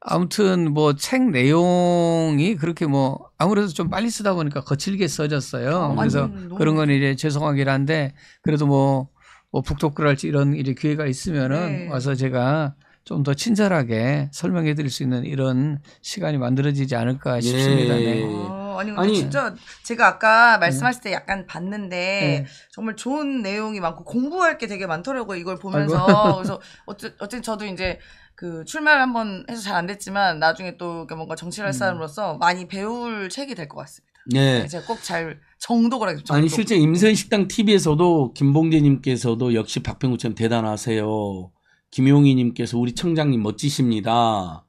아무튼 뭐 책 내용이 그렇게 뭐 아무래도 좀 빨리 쓰다 보니까 거칠게 써졌어요. 어, 그래서 그런 건 이제 죄송하긴 한데 그래도 뭐, 뭐 북토크랄지 이런 이제 기회가 있으면은 네. 와서 제가 좀더 친절하게 설명해 드릴 수 있는 이런 시간이 만들어지지 않을까 싶습니다. 네. 네. 어, 아니 근데 아니, 진짜 제가 아까 말씀하실 때 약간 봤는데 네. 정말 좋은 내용이 많고 공부할 게 되게 많더라고요. 이걸 보면서 그래서 어쨌든 저도 이제 그 출마를 한 번 해서 잘 안 됐지만 나중에 또 뭔가 정치를 할 음. 사람으로서 많이 배울 책이 될 것 같습니다. 네. 제가 꼭 잘 정독을 하겠죠. 정독. 아니 실제 임선식당 TV에서도 김봉재님께서도 역시 박병구처럼 대단하세요. 김용희님께서 우리 청장님 멋지십니다.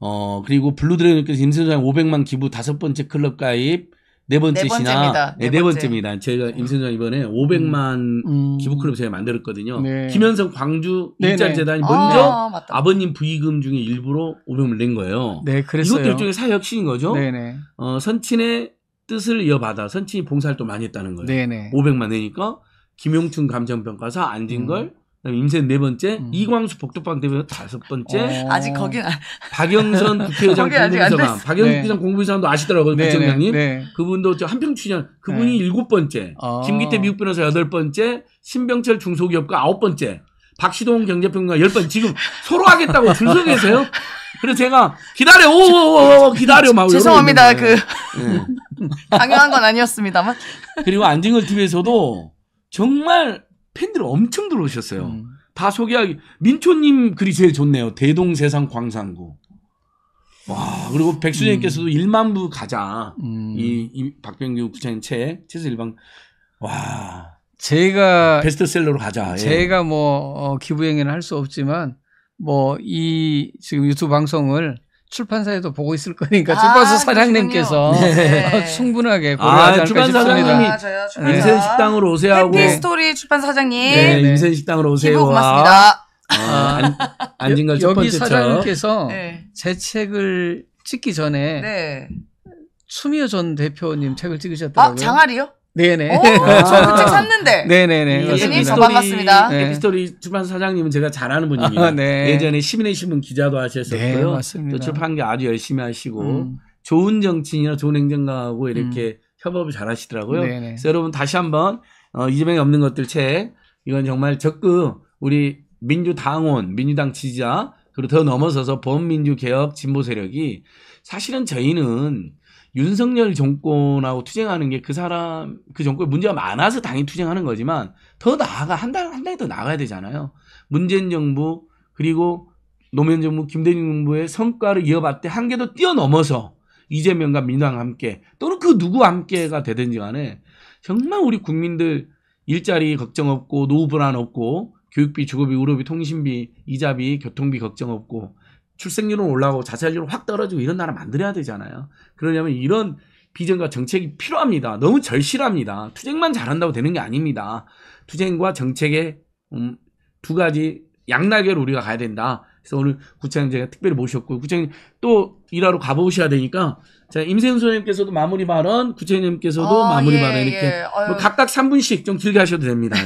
어 그리고 블루드래곤님께서 임선장 500만 기부 다섯 번째 클럽 가입 네 번째 네 시나 네, 네, 네 번째. 입니다 제가 네. 임선장 이번에 500만 음. 음. 기부 클럽 제가 만들었거든요. 네. 김현석 광주 네, 일자 재단이 아, 먼저 아, 버님 부의금 중에 일부로 5 0 0을낸 거예요. 네, 그랬어요. 이것도 일종의 사역신인 거죠. 네네. 어 선친의 뜻을 이어받아 선친이 봉사를 또 많이 했다는 거예요. 네네. 500만 내니까 김용춘 감정평가사 안진걸 음. 임세는네 번째, 음. 이광수 복덕방 대표 다섯 번째. 어. 아직 거긴 안... 박영선 국회의장 공부이사관. 박영선 네. 국회의장 네. 공부이사관도 아시더라고요, 네, 국장님. 네, 네, 그분도 저 한평 추장 그분이 네. 일곱 번째, 어. 김기태 미국 변호사 여덟 번째, 신병철 중소기업가 아홉 번째, 박시동 경제평가열 번. 지금 서로 하겠다고 줄 서 계세요. 그래서 제가 기다려, 오, 오, 오 기다려, 막 죄송합니다. 그 당연한 건 아니었습니다만. 그리고 안징걸 TV에서도 정말 팬들 엄청 들어오셨어요. 음. 다 소개하기 민초님 글이 제일 좋네요. 대동세상 광산구. 와 그리고 백수님께서도 음. 1만 부 가자 음. 이, 이 박병규 구장인책 최소 일방와 제가 베스트셀러로 가자 예. 제가 예. 뭐 어, 기부행위는 할 수 없지만 뭐 이 지금 유튜브 방송을 출판사에도 보고 있을 거니까 아, 출판사 사장님께서 네. 충분하게 아, 고려하지 아, 않을까 출판 싶습니다. 사장님이 아, 인생 식당으로 오세요 하고 해피스토리 출판사 장님 네, 네. 인생 식당으로 오세요. 고맙습니다. 아, 안, 앉은 걸 여기 사장님께서 네. 제 책을 찍기 전에 네. 추미애 전 대표님 책을 찍으셨다고요. 아, 장아리요? 네네. 오, 저그 샀는데. 네네네. 대표님 예, 반갑습니다. 예. 에피스토리 출판 사장님은 제가 잘 아는 분입니다. 아, 네. 예전에 시민의 신문 기자도 네, 하셨었고요. 네, 또 출판계 아주 열심히 하시고 음. 좋은 정치인이나 좋은 행정가하고 이렇게 음. 협업을 잘 하시더라고요. 네네. 그래서 여러분 다시 한번 어, 이재명이 없는 것들 책 이건 정말 적극 우리 민주당원, 민주당 지지자 그리고 더 넘어서서 범민주 개혁 진보 세력이 사실은 저희는 윤석열 정권하고 투쟁하는 게 그 사람 그 정권 에 문제가 많아서 당연히 투쟁하는 거지만 더 나아가 한달한 달이 더 나가야 되잖아요. 문재인 정부 그리고 노무현 정부 김대중 정부의 성과를 이어봤을 때 한계도 뛰어넘어서 이재명과 민주당 함께 또는 그 누구 와 함께가 되든지 간에 정말 우리 국민들 일자리 걱정 없고 노후 불안 없고 교육비, 주거비, 의료비, 통신비, 이자비, 교통비 걱정 없고 출생률은 올라가고 자살률은 확 떨어지고 이런 나라 만들어야 되잖아요. 그러려면 이런 비전과 정책이 필요합니다. 너무 절실합니다. 투쟁만 잘한다고 되는 게 아닙니다. 투쟁과 정책의 음, 두 가지 양날개로 우리가 가야 된다. 그래서 오늘 구창 청 제가 특별히 모셨고 요 구창님 또 일하러 가보셔야 되니까 자 임세훈 소장님께서도 마무리 발언, 구청장님께서도 아, 마무리 예, 발언 이렇게 예. 뭐 각각 3분씩 좀 길게 하셔도 됩니다.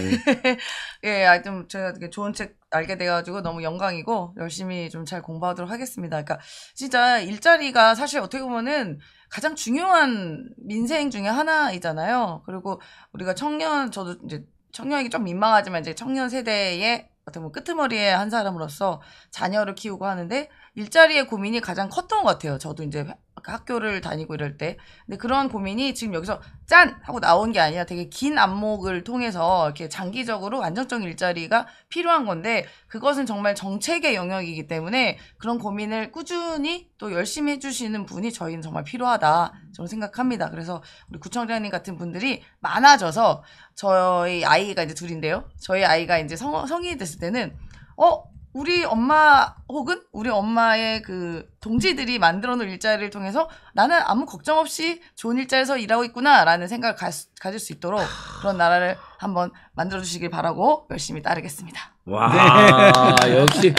예, 예 아, 좀, 제가 좋은 책 알게 돼가지고 너무 영광이고 열심히 좀 잘 공부하도록 하겠습니다. 그러니까 진짜 일자리가 사실 어떻게 보면은 가장 중요한 민생 중에 하나이잖아요. 그리고 우리가 청년 저도 이제 청년에게 좀 민망하지만 이제 청년 세대의 어떻게 보 뭐 끄트머리의 한 사람으로서 자녀를 키우고 하는데 일자리의 고민이 가장 컸던 것 같아요. 저도 이제 그러니까 학교를 다니고 이럴 때. 근데 그런 고민이 지금 여기서 짠! 하고 나온 게 아니라 되게 긴 안목을 통해서 이렇게 장기적으로 안정적 일자리가 필요한 건데 그것은 정말 정책의 영역이기 때문에 그런 고민을 꾸준히 또 열심히 해주시는 분이 저희는 정말 필요하다. 저는 생각합니다. 그래서 우리 구청장님 같은 분들이 많아져서 저희 아이가 이제 둘인데요. 저희 아이가 이제 성, 성인이 됐을 때는 어? 우리 엄마 혹은 우리 엄마의 그 동지들이 만들어 놓은 일자리를 통해서 나는 아무 걱정 없이 좋은 일자리에서 일하고 있구나라는 생각을 가, 가질 수 있도록 그런 나라를 한번 만들어 주시길 바라고 열심히 따르겠습니다. 와 네. 역시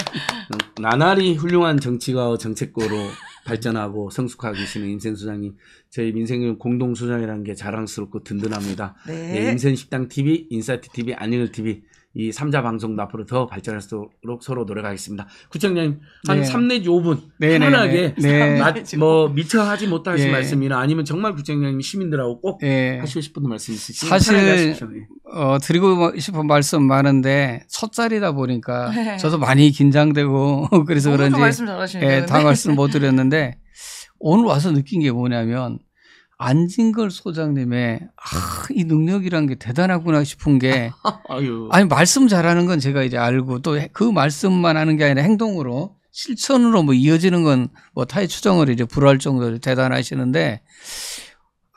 나날이 훌륭한 정치가와 정책고로 발전하고 성숙하고 계시는 인생 소장님 저희 민생은 공동 소장이라는 게 자랑스럽고 든든합니다. 네. 네, 인생 식당 TV, 인사이트 TV, 안녕을 TV 이 3자 방송도 앞으로 더 발전할수록 서로 노력하겠습니다. 구청장님, 한 네. 3내지 5분 네, 편하게 네, 네. 나, 네. 뭐 미처 하지 못하신 네. 말씀이나 아니면 정말 구청장님 시민들하고 꼭 네. 하시고 싶은 말씀 있으시죠 사실 네. 어, 드리고 뭐 싶은 말씀 많은데 첫 자리다 보니까 네. 저도 많이 긴장되고 그래서 어, 그런지 말씀 예, 다 말씀 못 드렸는데 오늘 와서 느낀 게 뭐냐면 안진걸 소장님의 아, 이 능력이란 게 대단하구나 싶은 게 아니 말씀 잘하는 건 제가 이제 알고 또 그 말씀만 하는 게 아니라 행동으로 실천으로 뭐 이어지는 건 뭐 타의 추정을 이제 불할 허 정도로 대단하시는데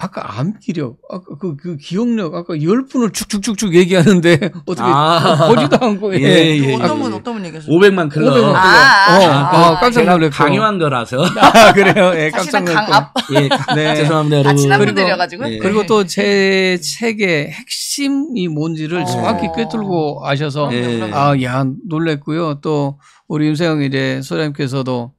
아까 암기력, 아까 그, 그 기억력, 아까 열 분을 쭉쭉쭉쭉 얘기하는데 어떻게 아. 보지도 않고 예, 예, 그 예, 어떤 분 어떤 분 얘기하셨어요? 500만 클럽. 500만 클럽. 아, 어, 아, 아, 어, 깜짝 놀랐고 강요한 거라서. 아, 그래요. 예, 깜짝 놀랐고. 예, 네. 죄송합니다, 여러분. 아, 지난번 내려가지고. 예. 그리고 또제 예. 책의 핵심이 뭔지를 어. 정확히 꿰뚫고 아셔서 예. 아, 야, 놀랬고요. 또 우리 임세영 이제 소장님께서도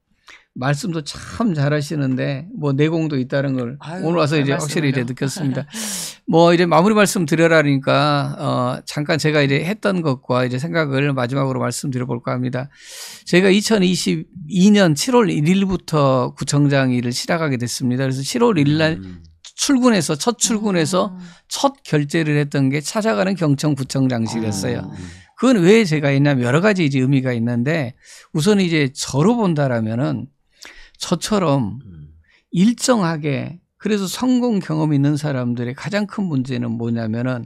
말씀도 참 잘하시는데 뭐 내공도 있다는 걸 아유, 오늘 와서 이제 확실히 이제 느꼈습니다. 뭐 이제 마무리 말씀 드려라니까 어 잠깐 제가 이제 했던 것과 이제 생각을 마지막으로 말씀드려 볼까 합니다. 제가 2022년 7월 1일부터 구청장 일을 시작하게 됐습니다. 그래서 7월 1일 날 음. 출근해서 첫 출근해서 음. 첫 결제를 했던 게 찾아가는 경청구청장실이었어요. 음. 아. 그건 왜 제가 했냐면 여러 가지 이제 의미가 있는데 우선 이제 저로 본다라면은 저처럼 음. 일정하게 그래서 성공 경험 있는 사람들의 가장 큰 문제는 뭐냐면은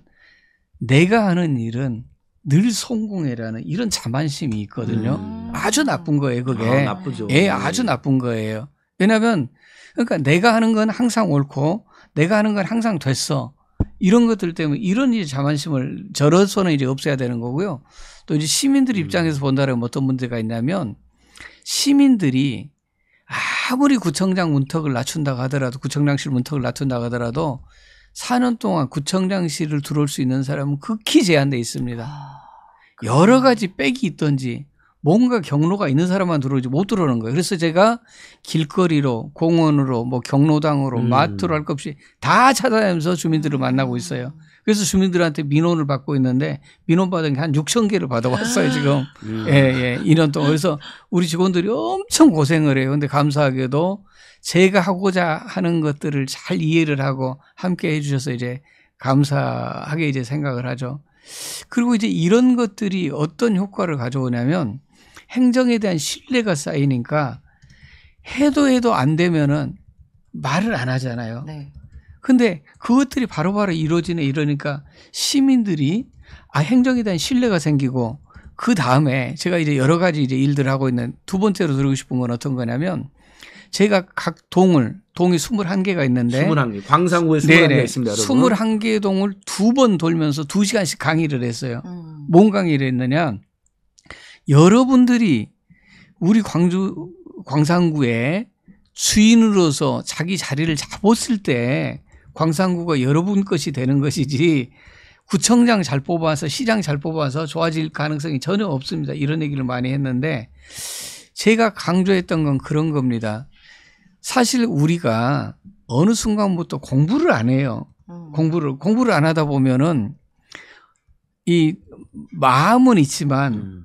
내가 하는 일은 늘 성공해라는 이런 자만심이 있거든요. 음. 아주 나쁜 거예요, 그게. 아, 나쁘죠. 예, 아주 나쁜 거예요. 왜냐면, 그러니까 내가 하는 건 항상 옳고, 내가 하는 건 항상 됐어. 이런 것들 때문에 이런 이제 자만심을 저로서는 이제 없애야 되는 거고요. 또 이제 시민들 음. 입장에서 본다면 어떤 문제가 있냐면, 시민들이 아무리 구청장 문턱을 낮춘다고 하더라도 구청장실 문턱을 낮춘다고 하더라도 4년 동안 구청장실을 들어올 수 있는 사람은 극히 제한돼 있습니다. 아, 여러 가지 백이 있든지 뭔가 경로가 있는 사람만 들어오지 못 들어오는 거예요. 그래서 제가 길거리로 공원으로 뭐 경로당으로 음. 마트로 할 것 없이 다 찾아다니면서 주민들을 만나고 있어요. 그래서 주민들한테 민원을 받고 있는데 민원 받은 게 한 6천 개를 받아왔어요 지금 예예 아. 예, 2년 예. 동안 그래서 우리 직원들이 엄청 고생을 해요. 근데 감사하게도 제가 하고자 하는 것들을 잘 이해를 하고 함께 해주셔서 이제 감사하게 이제 생각을 하죠. 그리고 이제 이런 것들이 어떤 효과를 가져오냐면 행정에 대한 신뢰가 쌓이니까 해도 해도 안 되면은 말을 안 하잖아요. 네. 근데 그것들이 바로바로 이루어지네 이러니까 시민들이 아 행정에 대한 신뢰가 생기고 그 다음에 제가 이제 여러 가지 이제 일들을 하고 있는 두 번째로 들고 싶은 건 어떤 거냐면 제가 각 동을 동이 21개가 있는데 21개 광산구에 21개 네네, 있습니다. 여러분. 21개 동을 두 번 돌면서 2시간씩 강의를 했어요. 음. 뭔 강의를 했느냐? 여러분들이 우리 광주 광산구에 주인으로서 자기 자리를 잡았을 때 광산구가 여러분 것이 되는 것이지 구청장 잘 뽑아서 시장 잘 뽑아서 좋아질 가능성이 전혀 없습니다. 이런 얘기를 많이 했는데 제가 강조했던 건 그런 겁니다. 사실 우리가 어느 순간부터 공부를 안 해요. 음. 공부를 공부를 안 하다 보면은 이 마음은 있지만 음.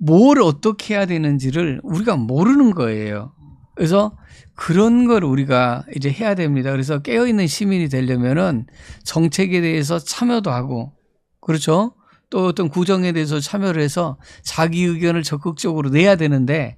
뭘 어떻게 해야 되는지를 우리가 모르는 거예요. 그래서 그런 걸 우리가 이제 해야 됩니다. 그래서 깨어있는 시민이 되려면은 정책에 대해서 참여도 하고, 그렇죠? 또 어떤 구정에 대해서 참여를 해서 자기 의견을 적극적으로 내야 되는데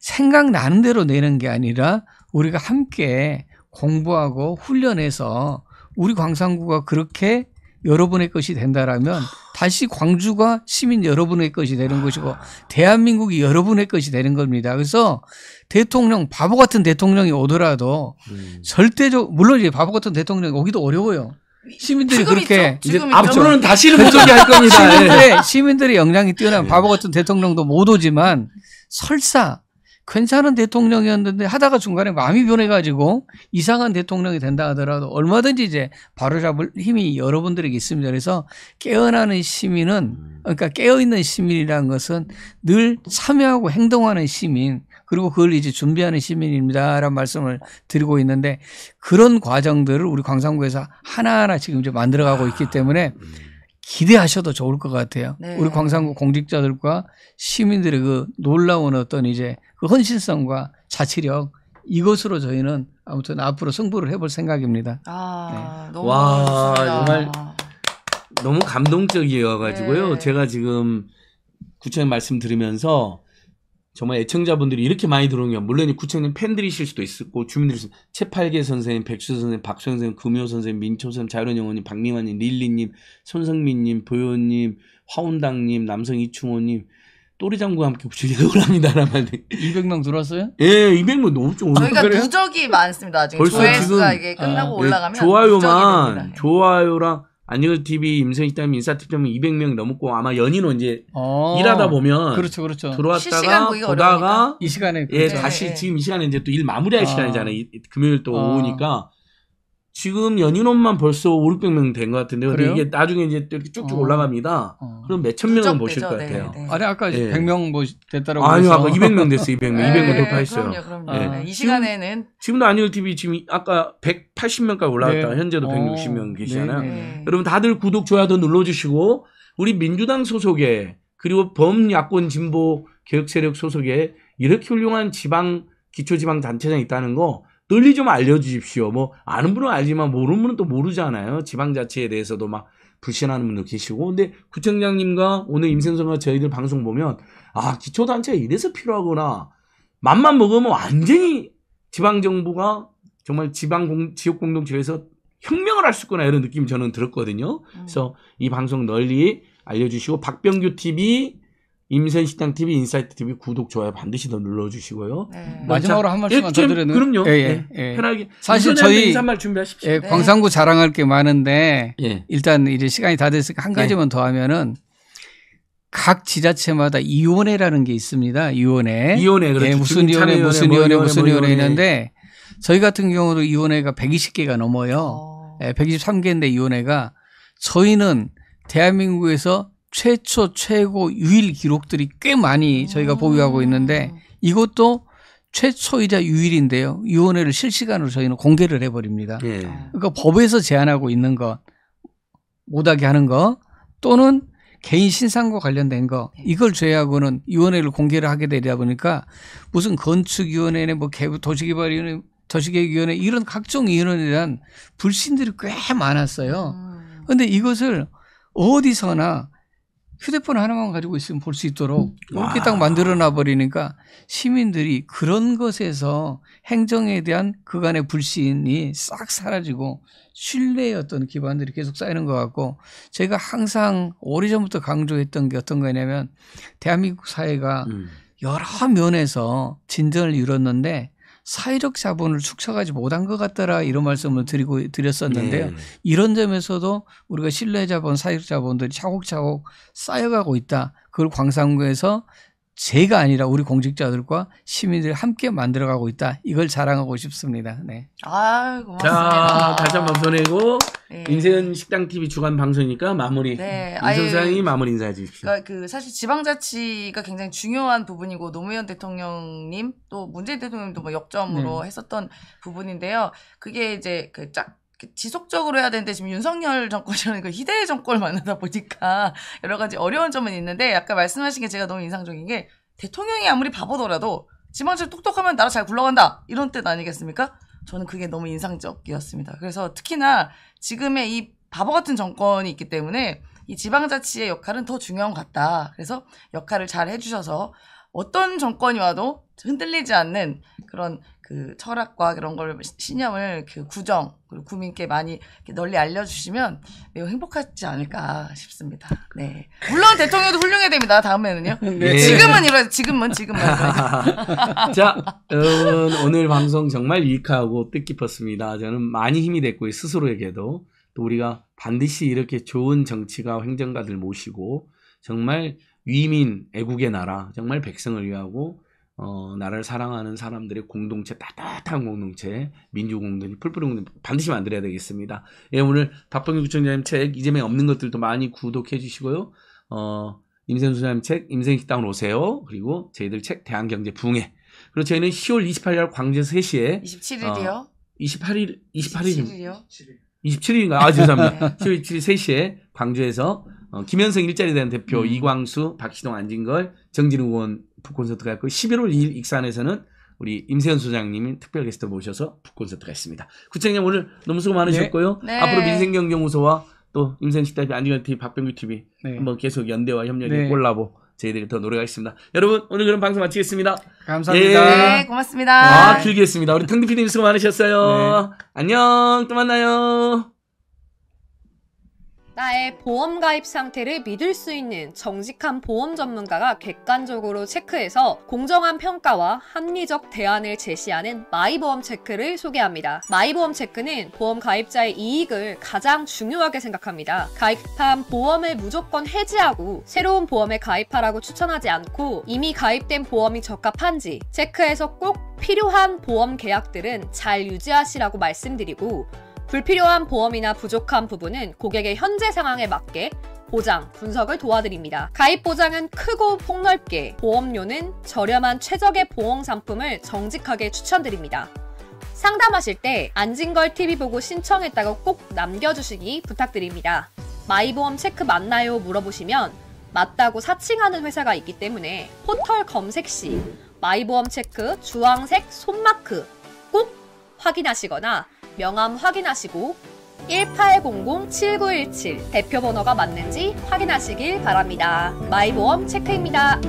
생각나는 대로 내는 게 아니라 우리가 함께 공부하고 훈련해서 우리 광산구가 그렇게 여러분의 것이 된다라면 다시 광주가 시민 여러분의 것이 되는 것이고 대한민국이 여러분의 것이 되는 겁니다. 그래서 대통령 바보 같은 대통령이 오더라도 음. 절대적 물론 이제 바보 같은 대통령이 오기도 어려워요. 시민들이 그렇게 이제 앞으로는 다시는 못 오게 할 겁니다. 시민들의, 예. 시민들의 역량이 뛰어난 예. 바보 같은 대통령도 못 오지만 설사 괜찮은 대통령이었는데 하다가 중간에 마음이 변해가지고 이상한 대통령이 된다 하더라도 얼마든지 이제 바로잡을 힘이 여러분들에게 있습니다. 그래서 깨어나는 시민은 그러니까 깨어있는 시민이라는 것은 늘 참여하고 행동하는 시민 그리고 그걸 이제 준비하는 시민입니다라는 말씀을 드리고 있는데 그런 과정들을 우리 광산구에서 하나하나 지금 이제 만들어가고 있기 때문에 기대하셔도 좋을 것 같아요. 네. 우리 광산구 공직자들과 시민들의 그 놀라운 어떤 이제 그 헌신성과 자치력 이것으로 저희는 아무튼 앞으로 승부를 해볼 생각입니다. 아, 네. 와 좋습니다. 정말 너무 감동적이어가지고요. 네. 제가 지금 구청에 말씀 들으면서 정말 애청자분들이 이렇게 많이 들어오는 게 물론 구청님 팬들이실 수도 있고 주민들이실 수도 채팔계 선생님, 백수 선생님, 박수 선생님, 금요 선생님, 민초 선생님, 자유로운 영호님, 박미화님, 릴리님, 손성민님, 보현님, 화운당님, 남성 이충호님 또리장구와 함께 옵실리그를 합니다라만 200명 들어왔어요? 예, 200명 너무 좀 올라가요. 그러니 누적이 많습니다. 아직 벌써 조회수가 지금, 이게 아, 끝나고 아, 올라가면 좋아요만 좋아요랑 안녕을 TV 임선희 땀 인사 TV 200명 넘었고 아마 연인은 이제 어, 일하다 보면 그렇죠, 그렇죠. 들어왔다가 보다가 이 시간에 예, 그렇죠. 예, 다시 네, 네. 지금 이 시간에 이제 또 일 마무리할 아. 시간이잖아요. 금요일 또 아. 오니까 지금 연인원만 벌써 5, 600명 된 것 같은데 근 그래요? 이게 나중에 이제 이렇게 쭉쭉 어. 올라갑니다. 어. 그럼 몇천 명은 보실 것 네, 같아요. 네. 아니 아까 예. 100명 뭐 됐다라고 아니요 아까 200명 됐어요. 200명 네, 200명 돌파했어요. 그럼요, 그럼요. 예. 네. 이 시간에는 지금, 도아니요 TV 지금 아까 180명까지 올라갔다 가 현재도 160명 어. 계시잖아요. 여러분 다들 구독 좋아요도 눌러주시고 우리 민주당 소속에 그리고 범야권 진보 개혁 세력 소속에 이렇게 훌륭한 지방 기초지방 단체장이 있다는 거 널리 좀 알려주십시오. 뭐 아는 분은 알지만 모르는 분은 또 모르잖아요. 지방자치에 대해서도 막 불신하는 분도 계시고 근데 구청장님과 오늘 임생성과 저희들 방송 보면 아 기초단체가 이래서 필요하구나. 맘만 먹으면 완전히 지방정부가 정말 지방 지역공동체에서 혁명을 할 수 있구나 이런 느낌이 저는 들었거든요. 음. 그래서 이 방송 널리 알려주시고 박병규 TV 임센식당 TV, 인사이트 TV 구독 좋아요 반드시 더 눌러주시고요. 네. 마지막으로 한 말씀만 예, 더 드려는. 그럼요. 예, 예, 네. 예. 편하게. 사실 저희 인사말 준비하십시오. 예, 네. 광산구 자랑할 게 많은데 예. 일단 이제 시간이 다 됐으니까 한 예. 가지만 더 하면은 각 지자체마다 위원회라는 게 있습니다. 위원회. 위원회 그렇죠. 예, 무슨 위원회, 무슨 위원회, 뭐 무슨 위원회 뭐 이원회 있는데 저희 같은 경우도 위원회가 120개가 넘어요. 어. 예, 123개인데 위원회가 저희는 대한민국에서 최초 최고 유일 기록들이 꽤 많이 저희가 보유하고 있는데 음. 이것도 최초이자 유일인데요. 위원회를 실시간으로 저희는 공개를 해버립니다. 예. 그러니까 법에서 제한하고 있는 것, 못하게 하는 것, 또는 개인 신상과 관련된 거 네. 이걸 제외하고는 위원회를 공개를 하게 되다 보니까 무슨 건축위원회네 뭐 도시개발위원회 도시계획위원회 이런 각종 위원회에 대한 불신들이 꽤 많았어요. 그런데 음. 이것을 어디서나 휴대폰 하나만 가지고 있으면 볼 수 있도록 이렇게 딱 만들어 놔 버리니까 시민들이 그런 것에서 행정에 대한 그간의 불신이 싹 사라지고 신뢰의 어떤 기반들이 계속 쌓이는 것 같고 제가 항상 오래전부터 강조했던 게 어떤 거냐면 대한민국 사회가 음. 여러 면에서 진전을 이뤘는데 사회적 자본을 축적하지 못한 것 같더라 이런 말씀을 드리고 드렸었는데요. 음. 이런 점에서도 우리가 신뢰 자본, 사회적 자본들이 차곡차곡 쌓여가고 있다. 그걸 광산구에서 제가 아니라 우리 공직자들과 시민들이 함께 만들어가고 있다. 이걸 자랑하고 싶습니다. 네. 아, 고맙습니다. 자, 다시 한번 보내고 네. 인생 식당 TV 주간 방송이니까 마무리. 네. 인선상이 마무리 인사해 주십시오. 그러니까 그 사실 지방자치가 굉장히 중요한 부분이고 노무현 대통령님 또 문재인 대통령님도 뭐 역점으로 네. 했었던 부분인데요. 그게 이제 그짝 그 지속적으로 해야 되는데 지금 윤석열 정권이라는 그 희대의 정권을 만나다 보니까 여러 가지 어려운 점은 있는데 아까 말씀하신 게 제가 너무 인상적인 게 대통령이 아무리 바보더라도 지방철 똑똑하면 나라 잘 굴러간다 이런 뜻 아니겠습니까? 저는 그게 너무 인상적이었습니다. 그래서 특히나 지금의 이 바보 같은 정권이 있기 때문에 이 지방자치의 역할은 더 중요한 것 같다. 그래서 역할을 잘 해주셔서 어떤 정권이 와도 흔들리지 않는 그런 그 철학과 그런 걸 신념을 그 구정 그리고 국민께 많이 널리 알려주시면 매우 행복하지 않을까 싶습니다. 네. 물론 대통령도 훌륭해야 됩니다. 다음에는요. 네. 네. 지금은 이러 지금은 지금은. 자 여러분 오늘 방송 정말 유익하고 뜻깊었습니다. 저는 많이 힘이 됐고 스스로에게도 또 우리가 반드시 이렇게 좋은 정치가 행정가들 모시고 정말 위민 애국의 나라 정말 백성을 위하고 어, 나라를 사랑하는 사람들의 공동체, 따뜻한 공동체, 민주공동체, 풀뿌리 공동체 반드시 만들어야 되겠습니다. 예, 오늘 박범규 구청장님 책, 이재명이 없는 것들도 많이 구독해 주시고요. 어, 임생수 장님 책, 임생식당으로 오세요. 그리고 저희들 책, 대한경제 붕흥 그리고 저희는 10월 28일 광주 3시에 27일이요? 어, 28일, 28일. 2 7일 27일인가? 아, 죄송합니다. 10월 27일 3시에 광주에서 어, 김현성 일자리 대한 대표 음. 이광수, 박시동, 안진걸, 정진우 의원 북콘서트가 있고 11월 2일 익산에서는 우리 임세현 소장님이 특별 게스트 모셔서 북콘서트가 있습니다. 구청장 님 오늘 너무 수고 많으셨고요. 네. 네. 앞으로 민생경제우소와또 임세현식당비 안중현TV 박병규TV 네. 한번 계속 연대와 협력이 네. 콜라보 저희들이 더 노력하겠습니다. 여러분 오늘 그럼 방송 마치겠습니다. 감사합니다. 예. 네, 고맙습니다. 아 길게 했습니다. 우리 텅디 PD님 수고 많으셨어요. 네. 안녕 또 만나요. 나의 보험 가입 상태를 믿을 수 있는 정직한 보험 전문가가 객관적으로 체크해서 공정한 평가와 합리적 대안을 제시하는 마이보험 체크를 소개합니다. 마이보험 체크는 보험 가입자의 이익을 가장 중요하게 생각합니다. 가입한 보험을 무조건 해지하고 새로운 보험에 가입하라고 추천하지 않고 이미 가입된 보험이 적합한지 체크해서 꼭 필요한 보험 계약들은 잘 유지하시라고 말씀드리고 불필요한 보험이나 부족한 부분은 고객의 현재 상황에 맞게 보장, 분석을 도와드립니다. 가입 보장은 크고 폭넓게, 보험료는 저렴한 최적의 보험 상품을 정직하게 추천드립니다. 상담하실 때 안진걸 TV 보고 신청했다고 꼭 남겨주시기 부탁드립니다. 마이보험 체크 맞나요? 물어보시면 맞다고 사칭하는 회사가 있기 때문에 포털 검색 시 마이보험 체크 주황색 손마크 꼭 확인하시거나 명함 확인하시고 1800-7917 대표 번호가 맞는지 확인하시길 바랍니다. 마이보험 체크입니다.